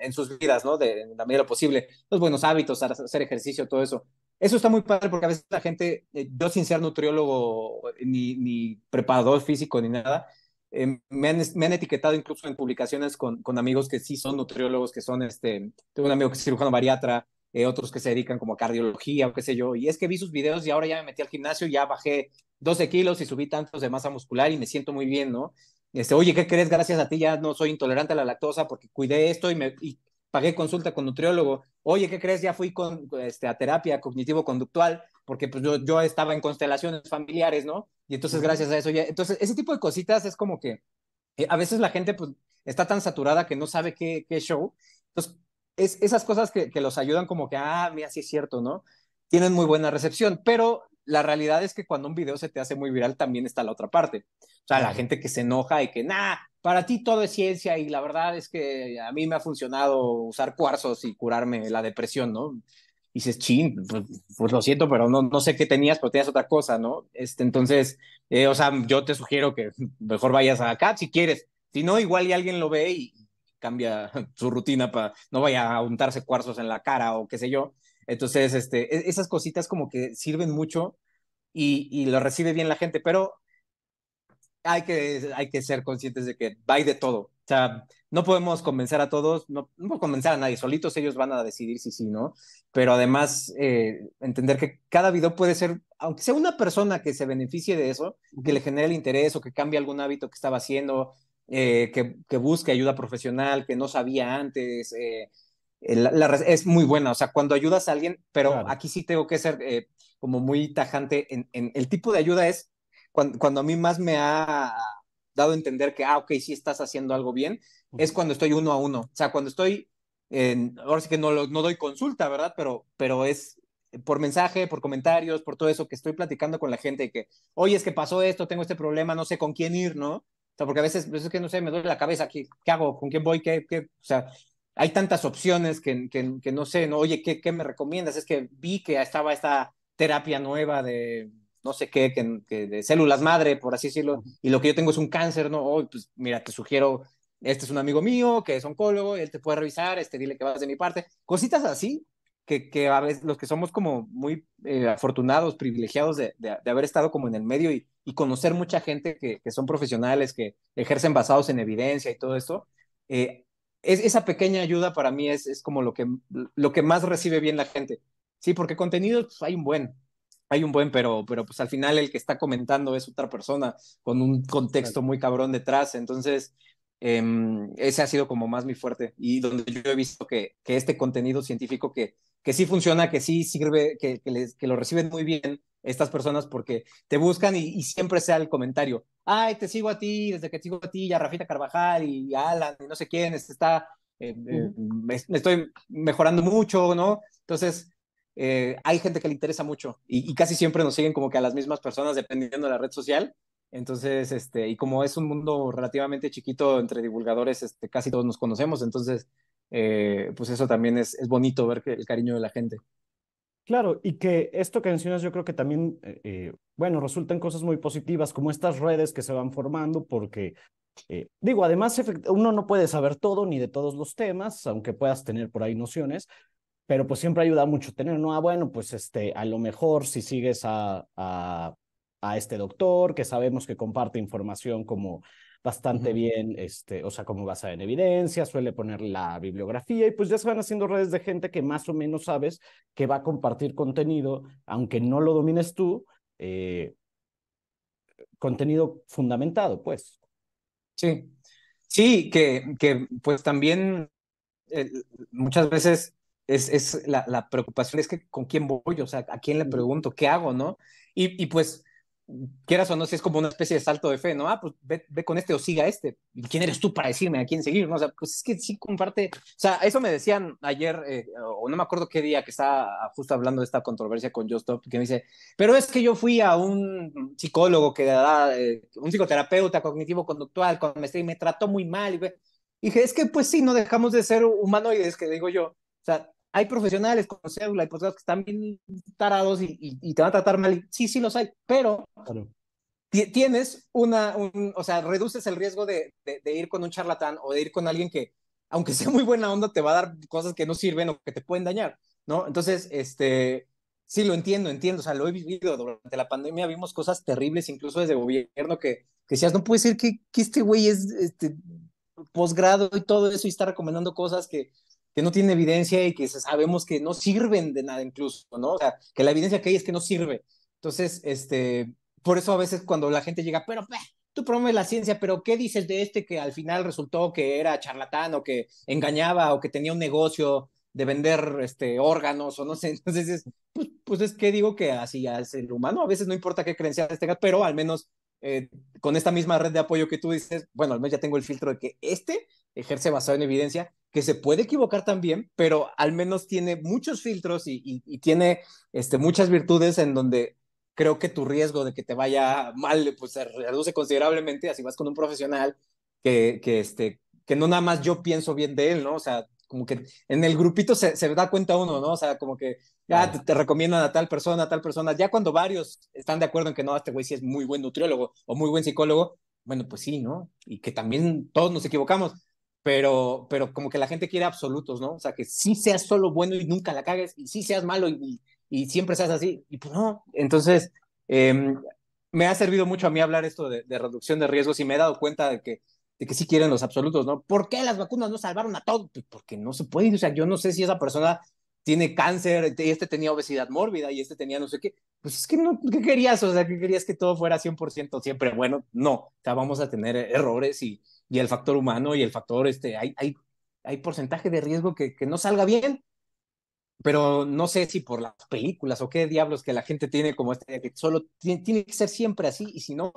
en, sus vidas, ¿no? De, la medida posible. Los buenos hábitos, hacer ejercicio, todo eso. Eso está muy padre porque a veces la gente, eh, yo sin ser nutriólogo ni, preparador físico ni nada, eh, me, han, etiquetado incluso en publicaciones con, amigos que sí son nutriólogos, que son, este, tengo un amigo que es cirujano bariatra, eh, otros que se dedican como a cardiología o qué sé yo, y es que vi sus videos y ahora ya me metí al gimnasio, ya bajé 12 kilos y subí tantos de masa muscular y me siento muy bien, ¿no? Este, oye, ¿qué crees? Gracias a ti ya no soy intolerante a la lactosa porque cuidé esto y, me, pagué consulta con nutriólogo, oye, ¿qué crees? Ya fui con, este, a terapia cognitivo-conductual, porque pues yo, yo, estaba en constelaciones familiares, ¿no? Y entonces gracias a eso ya, entonces ese tipo de cositas es como que eh, a veces la gente pues está tan saturada que no sabe qué, show. Entonces, es, esas cosas que, que los ayudan como que, ah, mira, sí es cierto, ¿no? Tienen muy buena recepción, pero la realidad es que cuando un video se te hace muy viral también está la otra parte. O sea, la gente que se enoja y que, nah, para ti todo es ciencia y la verdad es que a mí me ha funcionado usar cuarzos y curarme la depresión, ¿no? Y dices, chin, pues, pues lo siento, pero no, no sé qué tenías, pero tenías otra cosa, ¿no? Este, entonces, eh, o sea, yo te sugiero que mejor vayas a acá si quieres. Si no, igual y alguien lo ve y cambia su rutina para no vaya a untarse cuarzos en la cara o qué sé yo. Entonces, este, e, esas cositas como que sirven mucho y lo recibe bien la gente, pero hay que, hay que ser conscientes de que va de todo. O sea, no podemos convencer a todos, no, podemos convencer a nadie, solitos ellos van a decidir si sí, ¿no? Pero además, eh, entender que cada video puede ser, aunque sea una persona que se beneficie de eso, que le genere el interés o que cambie algún hábito que estaba haciendo, eh, que, busque ayuda profesional, que no sabía antes, eh, es muy buena. O sea, cuando ayudas a alguien, pero aquí sí tengo que ser como muy tajante en el tipo de ayuda es cuando, a mí más me ha dado a entender que, ah, ok, sí estás haciendo algo bien, es cuando estoy uno a uno. O sea, cuando estoy, en, ahora sí que no, no doy consulta, ¿verdad? Pero, pero es por mensaje, por comentarios, por todo eso que estoy platicando con la gente y que, oye, es que pasó esto, tengo este problema, no sé con quién ir, ¿no? O sea, porque a veces, pues, es que no sé, me duele la cabeza, ¿qué, qué hago? ¿Con quién voy? ¿Qué, qué? O sea, hay tantas opciones que, que, que no sé, ¿no? Oye, ¿qué, ¿qué, me recomiendas? Es que vi que estaba esta terapia nueva de, no sé qué, que, de células madre, por así decirlo, y lo que yo tengo es un cáncer, ¿no? Oh, pues mira, te sugiero, este es un amigo mío que es oncólogo, él te puede revisar, este dile que vas de mi parte, cositas así. Que, que a veces los que somos como muy eh, afortunados, privilegiados de, de, haber estado como en el medio y, y conocer mucha gente que, que, son profesionales, que ejercen basados en evidencia y todo esto, eh, es, esa pequeña ayuda para mí es, es como lo que, lo que más recibe bien la gente. Sí, porque contenido pues, hay un buen, hay un buen, pero, pero pues al final el que está comentando es otra persona con un contexto muy cabrón detrás. Entonces, em, ese ha sido como más mi fuerte y donde yo he visto que, que este contenido científico que, que sí funciona, que sí sirve, que, que, les, que lo reciben muy bien estas personas porque te buscan y, siempre sea el comentario, ay, te sigo a ti, desde que te sigo a ti, ya Rafita Carvajal y Alan y no sé quién, este está, eh, eh, me estoy mejorando mucho, ¿no? Entonces, eh, hay gente que le interesa mucho y, casi siempre nos siguen como que a las mismas personas dependiendo de la red social. Entonces, este, y como es un mundo relativamente chiquito entre divulgadores, este, casi todos nos conocemos, entonces, eh, pues eso también es, bonito ver que el cariño de la gente. Claro, y que esto que mencionas yo creo que también, eh, bueno, resultan cosas muy positivas, como estas redes que se van formando, porque, digo, además uno no puede saber todo ni de todos los temas, aunque puedas tener por ahí nociones, pero pues siempre ayuda mucho tener, ¿no? Ah, bueno, pues este, a lo mejor si sigues a, a, este doctor que sabemos que comparte información como bastante bien, este, o sea, como basada en evidencia, suele poner la bibliografía y pues ya se van haciendo redes de gente que más o menos sabes que va a compartir contenido, aunque no lo domines tú, eh, contenido fundamentado, pues. Sí, sí, que, que pues también eh, muchas veces es, es la, la, preocupación es que con quién voy, o sea, a quién le pregunto, qué hago, ¿no? Y, y pues, quieras o no, si es como una especie de salto de fe, ¿no? Ah, pues ve, con este o siga este. ¿Y quién eres tú para decirme a quién seguir, ¿no? O sea, pues es que sí comparte, o sea, eso me decían ayer, eh, o no me acuerdo qué día que estaba justo hablando de esta controversia con Just Stop, que me dice, pero es que yo fui a un psicólogo que da, eh, un psicoterapeuta cognitivo-conductual, cuando me, me trató muy mal, y, y dije, es que pues sí, no dejamos de ser humanoides, que digo yo. O sea, hay profesionales con cédula y posgrados que están bien tarados y, y, te van a tratar mal. Sí, sí los hay, pero tienes una, un, o sea, reduces el riesgo de, de, ir con un charlatán o de ir con alguien que, aunque sea muy buena onda, te va a dar cosas que no sirven o que te pueden dañar, ¿no? Entonces, este, sí lo entiendo, entiendo, o sea, lo he vivido durante la pandemia, vimos cosas terribles, incluso desde gobierno, que, que decías, no puede ser que, este güey es, este, posgrado y todo eso y está recomendando cosas que que no tiene evidencia y que sabemos que no sirven de nada incluso, ¿no? O sea, que la evidencia que hay es que no sirve. Entonces, este, por eso a veces cuando la gente llega, pero pues, tú promueves la ciencia, pero ¿qué dices de este que al final resultó que era charlatán o que engañaba o que tenía un negocio de vender este, órganos o no sé? Entonces, pues, pues, es que digo que así es el humano, a veces no importa qué creencias tenga, pero al menos eh, con esta misma red de apoyo que tú dices, bueno, al menos ya tengo el filtro de que este ejerce basado en evidencia que se puede equivocar también, pero al menos tiene muchos filtros y, tiene este, muchas virtudes en donde creo que tu riesgo de que te vaya mal pues, se reduce considerablemente, así vas con un profesional que, que, este, que no nada más yo pienso bien de él, ¿no? O sea, como que en el grupito se, da cuenta uno, ¿no? O sea, como que ya ah, te, te, recomiendan a tal persona, a tal persona, ya cuando varios están de acuerdo en que no, este güey sí es muy buen nutriólogo o muy buen psicólogo, bueno, pues sí, ¿no? Y que también todos nos equivocamos, pero, pero como que la gente quiere absolutos, ¿no? O sea, que sí seas solo bueno y nunca la cagues, y sí seas malo y, y, siempre seas así, y pues no. Entonces, em, me ha servido mucho a mí hablar esto de, reducción de riesgos y me he dado cuenta de que, de que sí quieren los absolutos, ¿no? ¿Por qué las vacunas no salvaron a todos? Pues porque no se puede, o sea, yo no sé si esa persona tiene cáncer, y este tenía obesidad mórbida, y este tenía no sé qué, pues es que no, ¿qué querías? O sea, ¿qué querías que todo fuera 100% siempre bueno? No, o sea, vamos a tener errores y, y el factor humano y el factor, este, hay, hay, hay porcentaje de riesgo que, no salga bien, pero no sé si por las películas o qué diablos que la gente tiene como este, que solo tiene, que ser siempre así y si no,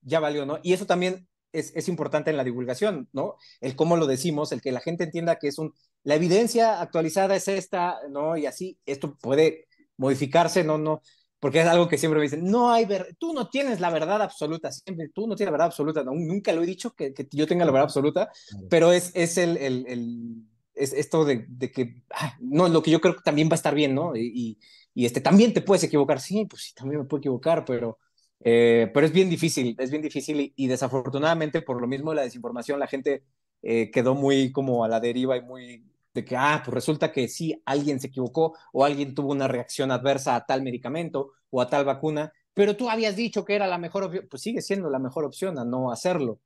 ya valió, ¿no? Y eso también es, es, importante en la divulgación, ¿no? El cómo lo decimos, el que la gente entienda que es un, la evidencia actualizada es esta, ¿no? Y así, esto puede modificarse, ¿no? no porque es algo que siempre me dicen, no hay ver tú no tienes la verdad absoluta, siempre, tú no tienes la verdad absoluta, nunca lo he dicho que, yo tenga la verdad absoluta, pero es, es el, el, esto de, que, ah, no, lo que yo creo que también va a estar bien, ¿no? Y, este, también te puedes equivocar, sí, pues sí, también me puedo equivocar, pero, eh, pero es bien difícil, es bien difícil y, desafortunadamente por lo mismo de la desinformación, la gente eh, quedó muy como a la deriva y muy de que, ah, pues resulta que sí, alguien se equivocó o alguien tuvo una reacción adversa a tal medicamento o a tal vacuna, pero tú habías dicho que era la mejor opción, pues sigue siendo la mejor opción a no hacerlo.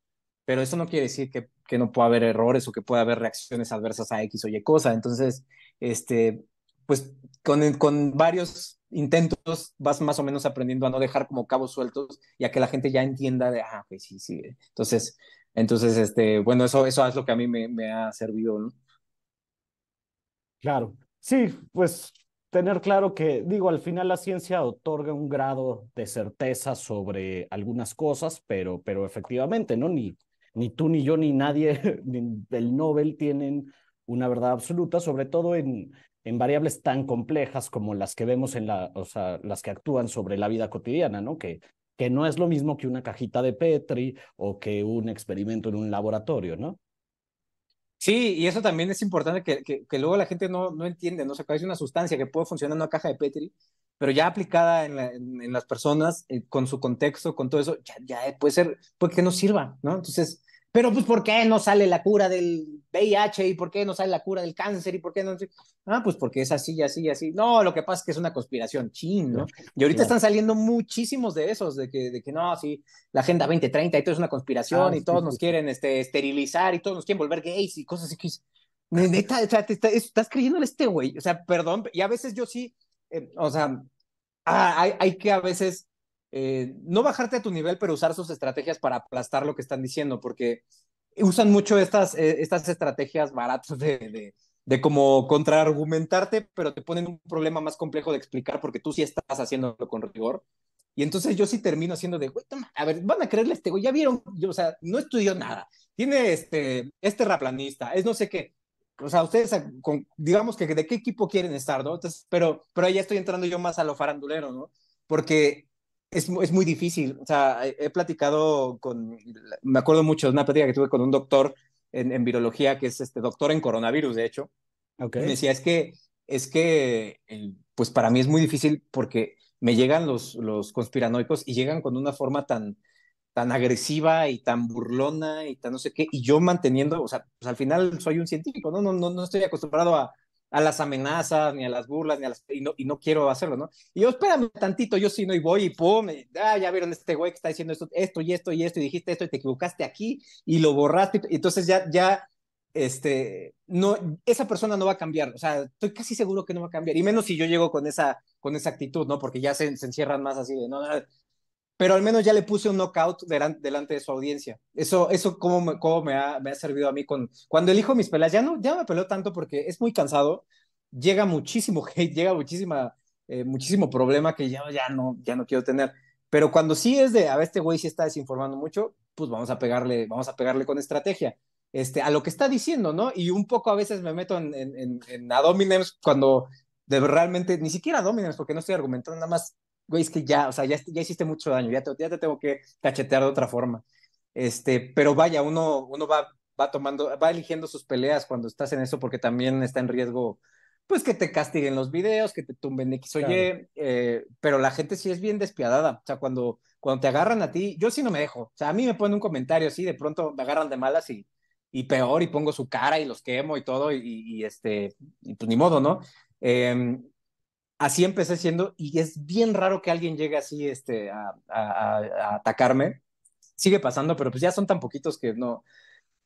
Pero eso no quiere decir que, que no pueda haber errores o que pueda haber reacciones adversas a X o Y cosa. Entonces, este, pues con, con varios intentos vas más o menos aprendiendo a no dejar como cabos sueltos y a que la gente ya entienda de, ah, pues sí, sí. Entonces, entonces este, bueno, eso, eso es lo que a mí me ha servido, ¿no? Claro, sí, pues tener claro que, digo, al final la ciencia otorga un grado de certeza sobre algunas cosas, pero, pero efectivamente, ¿no? Ni, ni tú, ni yo, ni nadie ni del Nobel tienen una verdad absoluta, sobre todo en, en variables tan complejas como las que vemos en la, o sea, las que actúan sobre la vida cotidiana, ¿no? Que, que no es lo mismo que una cajita de Petri o que un experimento en un laboratorio, ¿no? Sí, y eso también es importante que, luego la gente no, no entiende, ¿no? se sea, es una sustancia que puede funcionar en una caja de Petri, pero ya aplicada en, en, las personas, eh, con su contexto, con todo eso, ya, ya puede ser, puede que no sirva, ¿no? Entonces, pero pues, ¿por qué no sale la cura del VIH y por qué no sale la cura del cáncer y por qué no. Ah, pues porque es así, así, así. No, lo que pasa es que es una conspiración chin, ¿no? Y ahorita están saliendo muchísimos de esos, de que, de que no, sí, la Agenda 2030 y todo es una conspiración ah, y todos nos quieren este, esterilizar y todos nos quieren volver gays y cosas así que. Neta, o sea, estás creyéndole este güey. O sea, perdón, y a veces yo sí, eh, o sea, ah, hay, hay que a veces eh, no bajarte a tu nivel, pero usar sus estrategias para aplastar lo que están diciendo, porque usan mucho estas, eh, estas estrategias baratas de, de, como contraargumentarte, pero te ponen un problema más complejo de explicar porque tú sí estás haciéndolo con rigor. Y entonces yo sí termino haciendo de, güey, a ver, van a creerle a este güey, ya vieron, yo, o sea, no estudió nada, tiene este, este raplanista, es no sé qué. O sea, ustedes, ah, digamos que de qué equipo quieren estar, ¿no? Entonces, pero, pero ahí ya estoy entrando yo más a lo farandulero, ¿no? Porque es, es, muy difícil. O sea, he platicado con, me acuerdo mucho de una plática que tuve con un doctor en, en virología, que es este doctor en coronavirus, de hecho. Okay. Me decía, es que, es que, pues para mí es muy difícil porque me llegan los, los conspiranoicos y llegan con una forma tan, tan agresiva y tan burlona y tan no sé qué, y yo manteniendo, o sea, pues al final soy un científico, no, no, no, no estoy acostumbrado a, a las amenazas, ni a las burlas, ni a las... Y no, quiero hacerlo, ¿no? Y yo, espérame tantito, yo sí no, y voy y pum, ah, ya vieron este güey que está diciendo esto, esto y esto y esto, y dijiste esto y te equivocaste aquí y lo borraste, y entonces ya, ya, este, no, esa persona no va a cambiar, o sea, estoy casi seguro que no va a cambiar, y menos si yo llego con esa, con esa actitud, ¿no? Porque ya se, encierran más así de, no, no, pero al menos ya le puse un knockout delante de su audiencia. Eso, eso cómo, me, me, ha, me, ha, servido a mí con, cuando elijo mis peleas. Ya no, ya me peleo tanto porque es muy cansado, llega muchísimo hate, llega muchísima, eh, muchísimo problema que ya, ya, no, ya no quiero tener. Pero cuando sí es de, a ver, este güey sí está desinformando mucho, pues vamos a pegarle, vamos a pegarle con estrategia. Este, a lo que está diciendo, ¿no? Y un poco a veces me meto en, en, en, cuando de realmente, ni siquiera Adominems, porque no estoy argumentando, nada más güey, es que ya, o sea, ya, ya hiciste mucho daño, ya te, ya te tengo que cachetear de otra forma. Este, pero vaya, uno, uno va, va tomando, va eligiendo sus peleas cuando estás en eso, porque también está en riesgo, pues que te castiguen los videos, que te tumben X o eh, pero la gente sí es bien despiadada, o sea, cuando, cuando te agarran a ti, yo sí no me dejo, o sea, a mí me ponen un comentario así, de pronto me agarran de malas y, y peor, y pongo su cara y los quemo y todo, y, este, y pues ni modo, ¿no? Eh, así empecé siendo y es bien raro que alguien llegue así este, a, atacarme. Sigue pasando, pero pues ya son tan poquitos que no.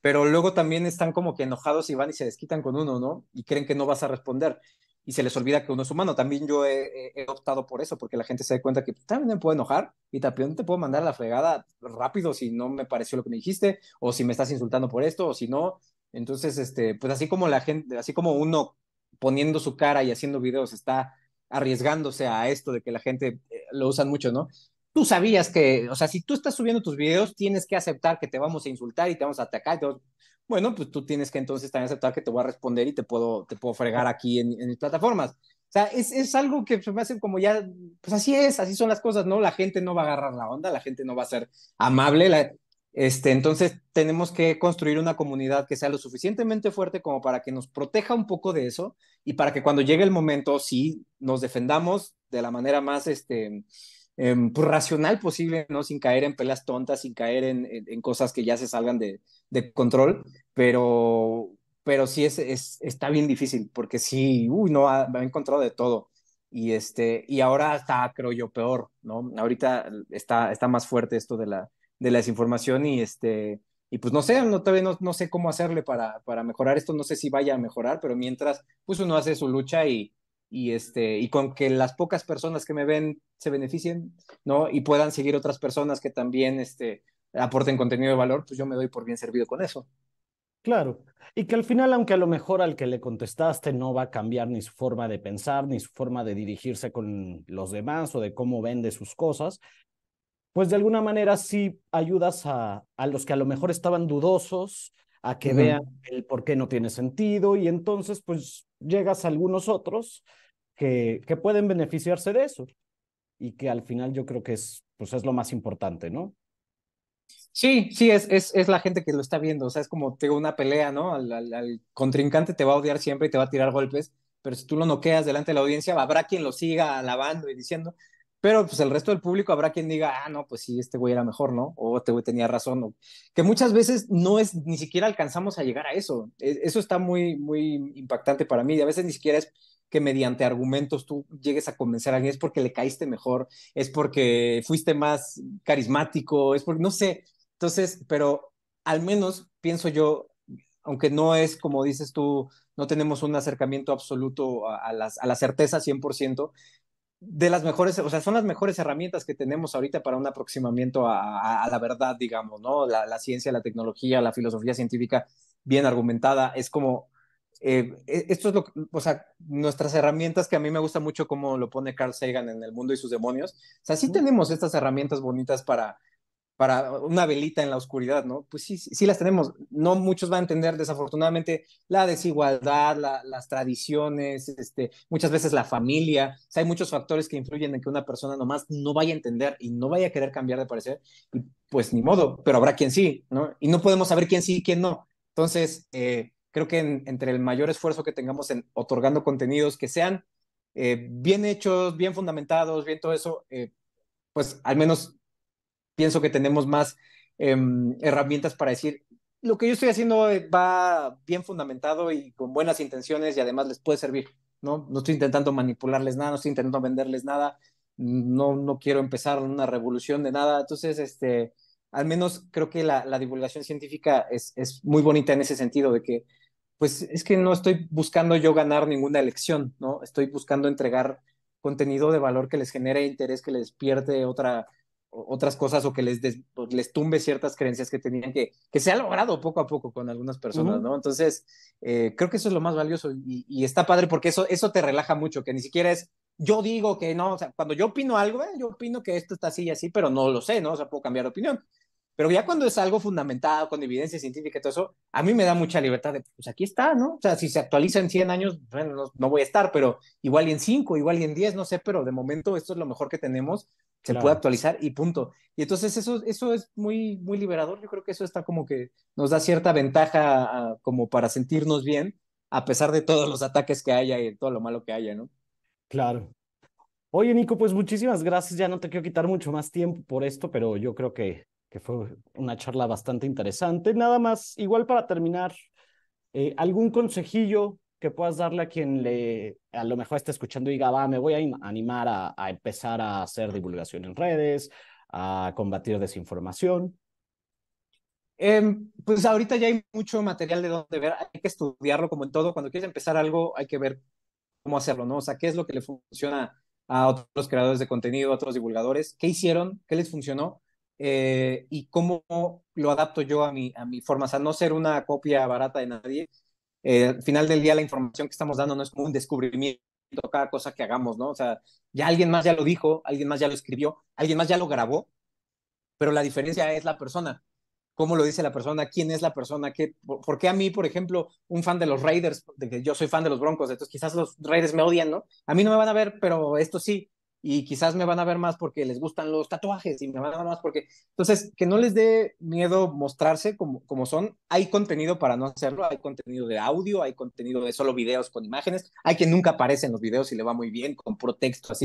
Pero luego también están como que enojados y van y se desquitan con uno, ¿no? Y creen que no vas a responder. Y se les olvida que uno es humano. También yo he, optado por eso, porque la gente se da cuenta que pues, también me puedo enojar y también te puedo mandar a la fregada rápido si no me pareció lo que me dijiste, o si me estás insultando por esto, o si no. Entonces, este, pues así como la gente, así como uno poniendo su cara y haciendo videos está arriesgándose a esto de que la gente eh, lo usan mucho, ¿no? Tú sabías que, o sea, si tú estás subiendo tus videos, tienes que aceptar que te vamos a insultar y te vamos a atacar. Bueno, pues tú tienes que entonces también aceptar que te voy a responder y te puedo, te puedo fregar aquí en, mis plataformas. O sea, es, es, algo que se me hace como ya, pues así es, así son las cosas, ¿no? La gente no va a agarrar la onda, la gente no va a ser amable. La, este, entonces tenemos que construir una comunidad que sea lo suficientemente fuerte como para que nos proteja un poco de eso y para que cuando llegue el momento sí nos defendamos de la manera más este, em, pues, racional posible, ¿no? Sin caer en pelas tontas, sin caer en, cosas que ya se salgan de, control, pero, pero sí es, es, está bien difícil porque sí, uy, no, ha, ah, encontrado de todo. Y, este, y ahora está, creo yo, peor, ¿no? Ahorita está, está más fuerte esto de la, de la desinformación y este y pues no sé, no, todavía no, no sé cómo hacerle para, para mejorar esto, no sé si vaya a mejorar, pero mientras, pues uno hace su lucha y, y, este, y con que las pocas personas que me ven se beneficien, ¿no? Y puedan seguir otras personas que también este, aporten contenido de valor, pues yo me doy por bien servido con eso. Claro, y que al final, aunque a lo mejor al que le contestaste no va a cambiar ni su forma de pensar, ni su forma de dirigirse con los demás o de cómo vende sus cosas, pues de alguna manera sí ayudas a, los que a lo mejor estaban dudosos, a que vean el por qué no tiene sentido y entonces pues llegas a algunos otros que, que pueden beneficiarse de eso y que al final yo creo que es, pues es lo más importante, ¿no? Sí, sí, es, es, la gente que lo está viendo, o sea, es como tengo una pelea, ¿no? Al, al, al, contrincante te va a odiar siempre y te va a tirar golpes, pero si tú lo noqueas delante de la audiencia, habrá quien lo siga alabando y diciendo, pero pues el resto del público habrá quien diga, ah, no, pues sí, este güey era mejor, ¿no? O este güey tenía razón. Que muchas veces no es, ni siquiera alcanzamos a llegar a eso. E, eso está muy, muy impactante para mí. Y a veces ni siquiera es que mediante argumentos tú llegues a convencer a alguien, es porque le caíste mejor, es porque fuiste más carismático, es porque, no sé. Entonces, pero al menos pienso yo, aunque no es como dices tú, no tenemos un acercamiento absoluto a, a, a la certeza 100%, de las mejores, o sea, son las mejores herramientas que tenemos ahorita para un aproximamiento a, la verdad, digamos, ¿no? La, ciencia, la tecnología, la filosofía científica bien argumentada, es como, eh, e, esto es lo, o sea, nuestras herramientas que a mí me gusta mucho como lo pone Carl Sagan en El Mundo y sus Demonios, o sea, sí tenemos estas herramientas bonitas para, para una velita en la oscuridad, ¿no? Pues sí, sí, las tenemos. No muchos van a entender, desafortunadamente, la desigualdad, las tradiciones, este, muchas veces la familia. O hay muchos factores que influyen en que una persona nomás no vaya a entender y no vaya a querer cambiar de parecer. pues ni modo, pero habrá quien sí, ¿no? Y no podemos saber quién sí y quién no. Entonces, eh, creo que entre el mayor esfuerzo que tengamos en otorgando contenidos que sean eh, bien hechos, bien fundamentados, bien todo eso, eh, pues al menos pienso que tenemos más em, herramientas para decir, lo que yo estoy haciendo eh, va bien fundamentado y con buenas intenciones y además les puede servir, ¿no? No estoy intentando manipularles nada, no estoy intentando venderles nada, no, no quiero empezar una revolución de nada. Entonces, este, al menos creo que la, la divulgación científica es, es, muy bonita en ese sentido de que, pues es que no estoy buscando yo ganar ninguna elección, ¿no? Estoy buscando entregar contenido de valor que les genere interés, que les pierde otra otras cosas o que les, les tumbe ciertas creencias que tenían, que, que se ha logrado poco a poco con algunas personas, ¿no? Entonces, eh, creo que eso es lo más valioso y, está padre porque eso, eso te relaja mucho, que ni siquiera es, yo digo que no, o sea, cuando yo opino algo, eh, yo opino que esto está así y así, pero no lo sé, ¿no? O sea, puedo cambiar de opinión. Pero ya cuando es algo fundamentado, con evidencia científica y todo eso, a mí me da mucha libertad de, pues aquí está, ¿no? O sea, si se actualiza en 100 años, bueno, no, voy a estar, pero igual y en 5, igual y en 10, no sé, pero de momento esto es lo mejor que tenemos, se puede actualizar y punto. Y entonces eso, eso es muy, muy liberador, yo creo que eso está como que nos da cierta ventaja como para sentirnos bien, a pesar de todos los ataques que haya y todo lo malo que haya, ¿no? Claro, Oye, Nico, pues muchísimas gracias. Ya no te quiero quitar mucho más tiempo por esto, pero yo creo que que fue una charla bastante interesante. Nada más, igual para terminar, eh, algún consejillo que puedas darle a quien le, a lo mejor está escuchando y diga, va, me voy a animar a, empezar a hacer divulgación en redes, a combatir desinformación. Em, pues ahorita ya hay mucho material de donde ver, hay que estudiarlo como en todo, cuando quieres empezar algo hay que ver cómo hacerlo, ¿no? O sea, qué es lo que le funciona a otros creadores de contenido, a otros divulgadores, qué hicieron, qué les funcionó eh, y cómo lo adapto yo a mi, a mi forma, o sea, no ser una copia barata de nadie. Eh, al final del día la información que estamos dando no es como un descubrimiento cada cosa que hagamos, ¿no? O sea, ya alguien más ya lo dijo, alguien más ya lo escribió, alguien más ya lo grabó, pero la diferencia es la persona. ¿Cómo lo dice la persona? ¿Quién es la persona? ¿Qué, qué a mí, por ejemplo, un fan de los Raiders, de que yo soy fan de los Broncos, entonces quizás los Raiders me odian, ¿no? A mí no me van a ver, pero esto sí y quizás me van a ver más porque les gustan los tatuajes y me van a ver más porque... Entonces, que no les dé miedo mostrarse como, como son. Hay contenido para no hacerlo, hay contenido de audio, hay contenido de solo videos con imágenes, hay que nunca aparece en los videos y le va muy bien con puro texto así.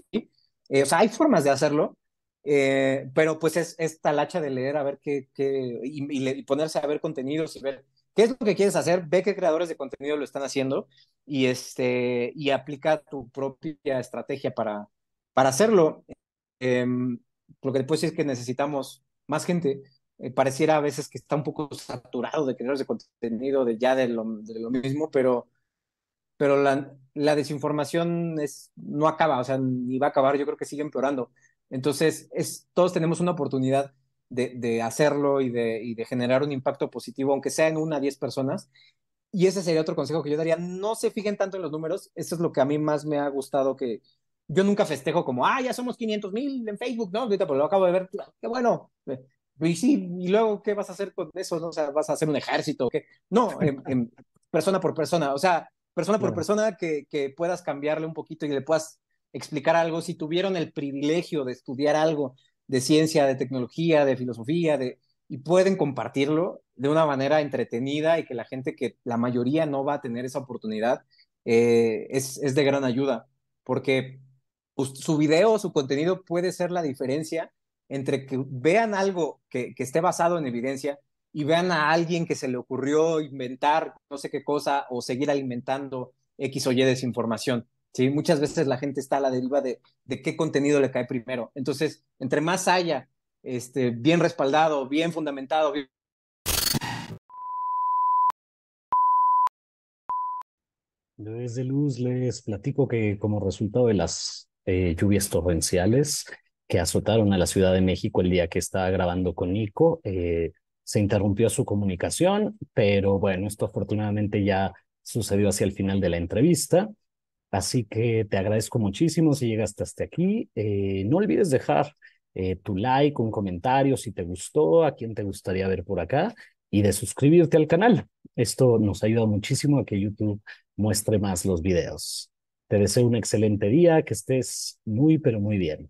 Eh, o sea, hay formas de hacerlo, eh, pero pues es, esta lacha de leer a ver qué, qué y, ponerse a ver contenidos y ver qué es lo que quieres hacer, ve qué creadores de contenido lo están haciendo y, este, y aplica tu propia estrategia para, para hacerlo, em, lo que después es que necesitamos más gente. Eh, pareciera a veces que está un poco saturado de creadores de contenido, de ya de lo, mismo, pero, pero la, desinformación es, no acaba, o sea, ni va a acabar, yo creo que sigue empeorando. Entonces, todos tenemos una oportunidad de, hacerlo y de, de generar un impacto positivo, aunque sea en una a diez personas. Y ese sería otro consejo que yo daría. No se fijen tanto en los números. Eso es lo que a mí más me ha gustado que, yo nunca festejo como, ah, ya somos 500 mil en Facebook, ¿no? Ahorita, pero pues, lo acabo de ver, qué bueno. Y sí, y luego, ¿qué vas a hacer con eso? ¿No? O sea, ¿vas a hacer un ejército? No, en, persona por persona, o sea, persona por persona que, que puedas cambiarle un poquito y le puedas explicar algo. Si tuvieron el privilegio de estudiar algo de ciencia, de tecnología, de filosofía, de, y pueden compartirlo de una manera entretenida y que la gente que la mayoría no va a tener esa oportunidad, eh, es, es de gran ayuda, porque su video, su contenido puede ser la diferencia entre que vean algo que, esté basado en evidencia y vean a alguien que se le ocurrió inventar no sé qué cosa o seguir alimentando X o Y desinformación. ¿sí? Muchas veces la gente está a la deriva de, qué contenido le cae primero. Entonces, entre más haya este, bien respaldado, bien fundamentado, Desde Luz les platico que como resultado de las eh, lluvias torrenciales que azotaron a la Ciudad de México el día que estaba grabando con Nico. Eh, se interrumpió su comunicación, pero bueno, esto afortunadamente ya sucedió hacia el final de la entrevista. Así que te agradezco muchísimo si llegaste hasta aquí. Eh, no olvides dejar tu like, un comentario si te gustó, a quién te gustaría ver por acá y de suscribirte al canal. Esto nos ayuda muchísimo a que YouTube muestre más los videos. Te deseo un excelente día, que estés muy, pero muy bien.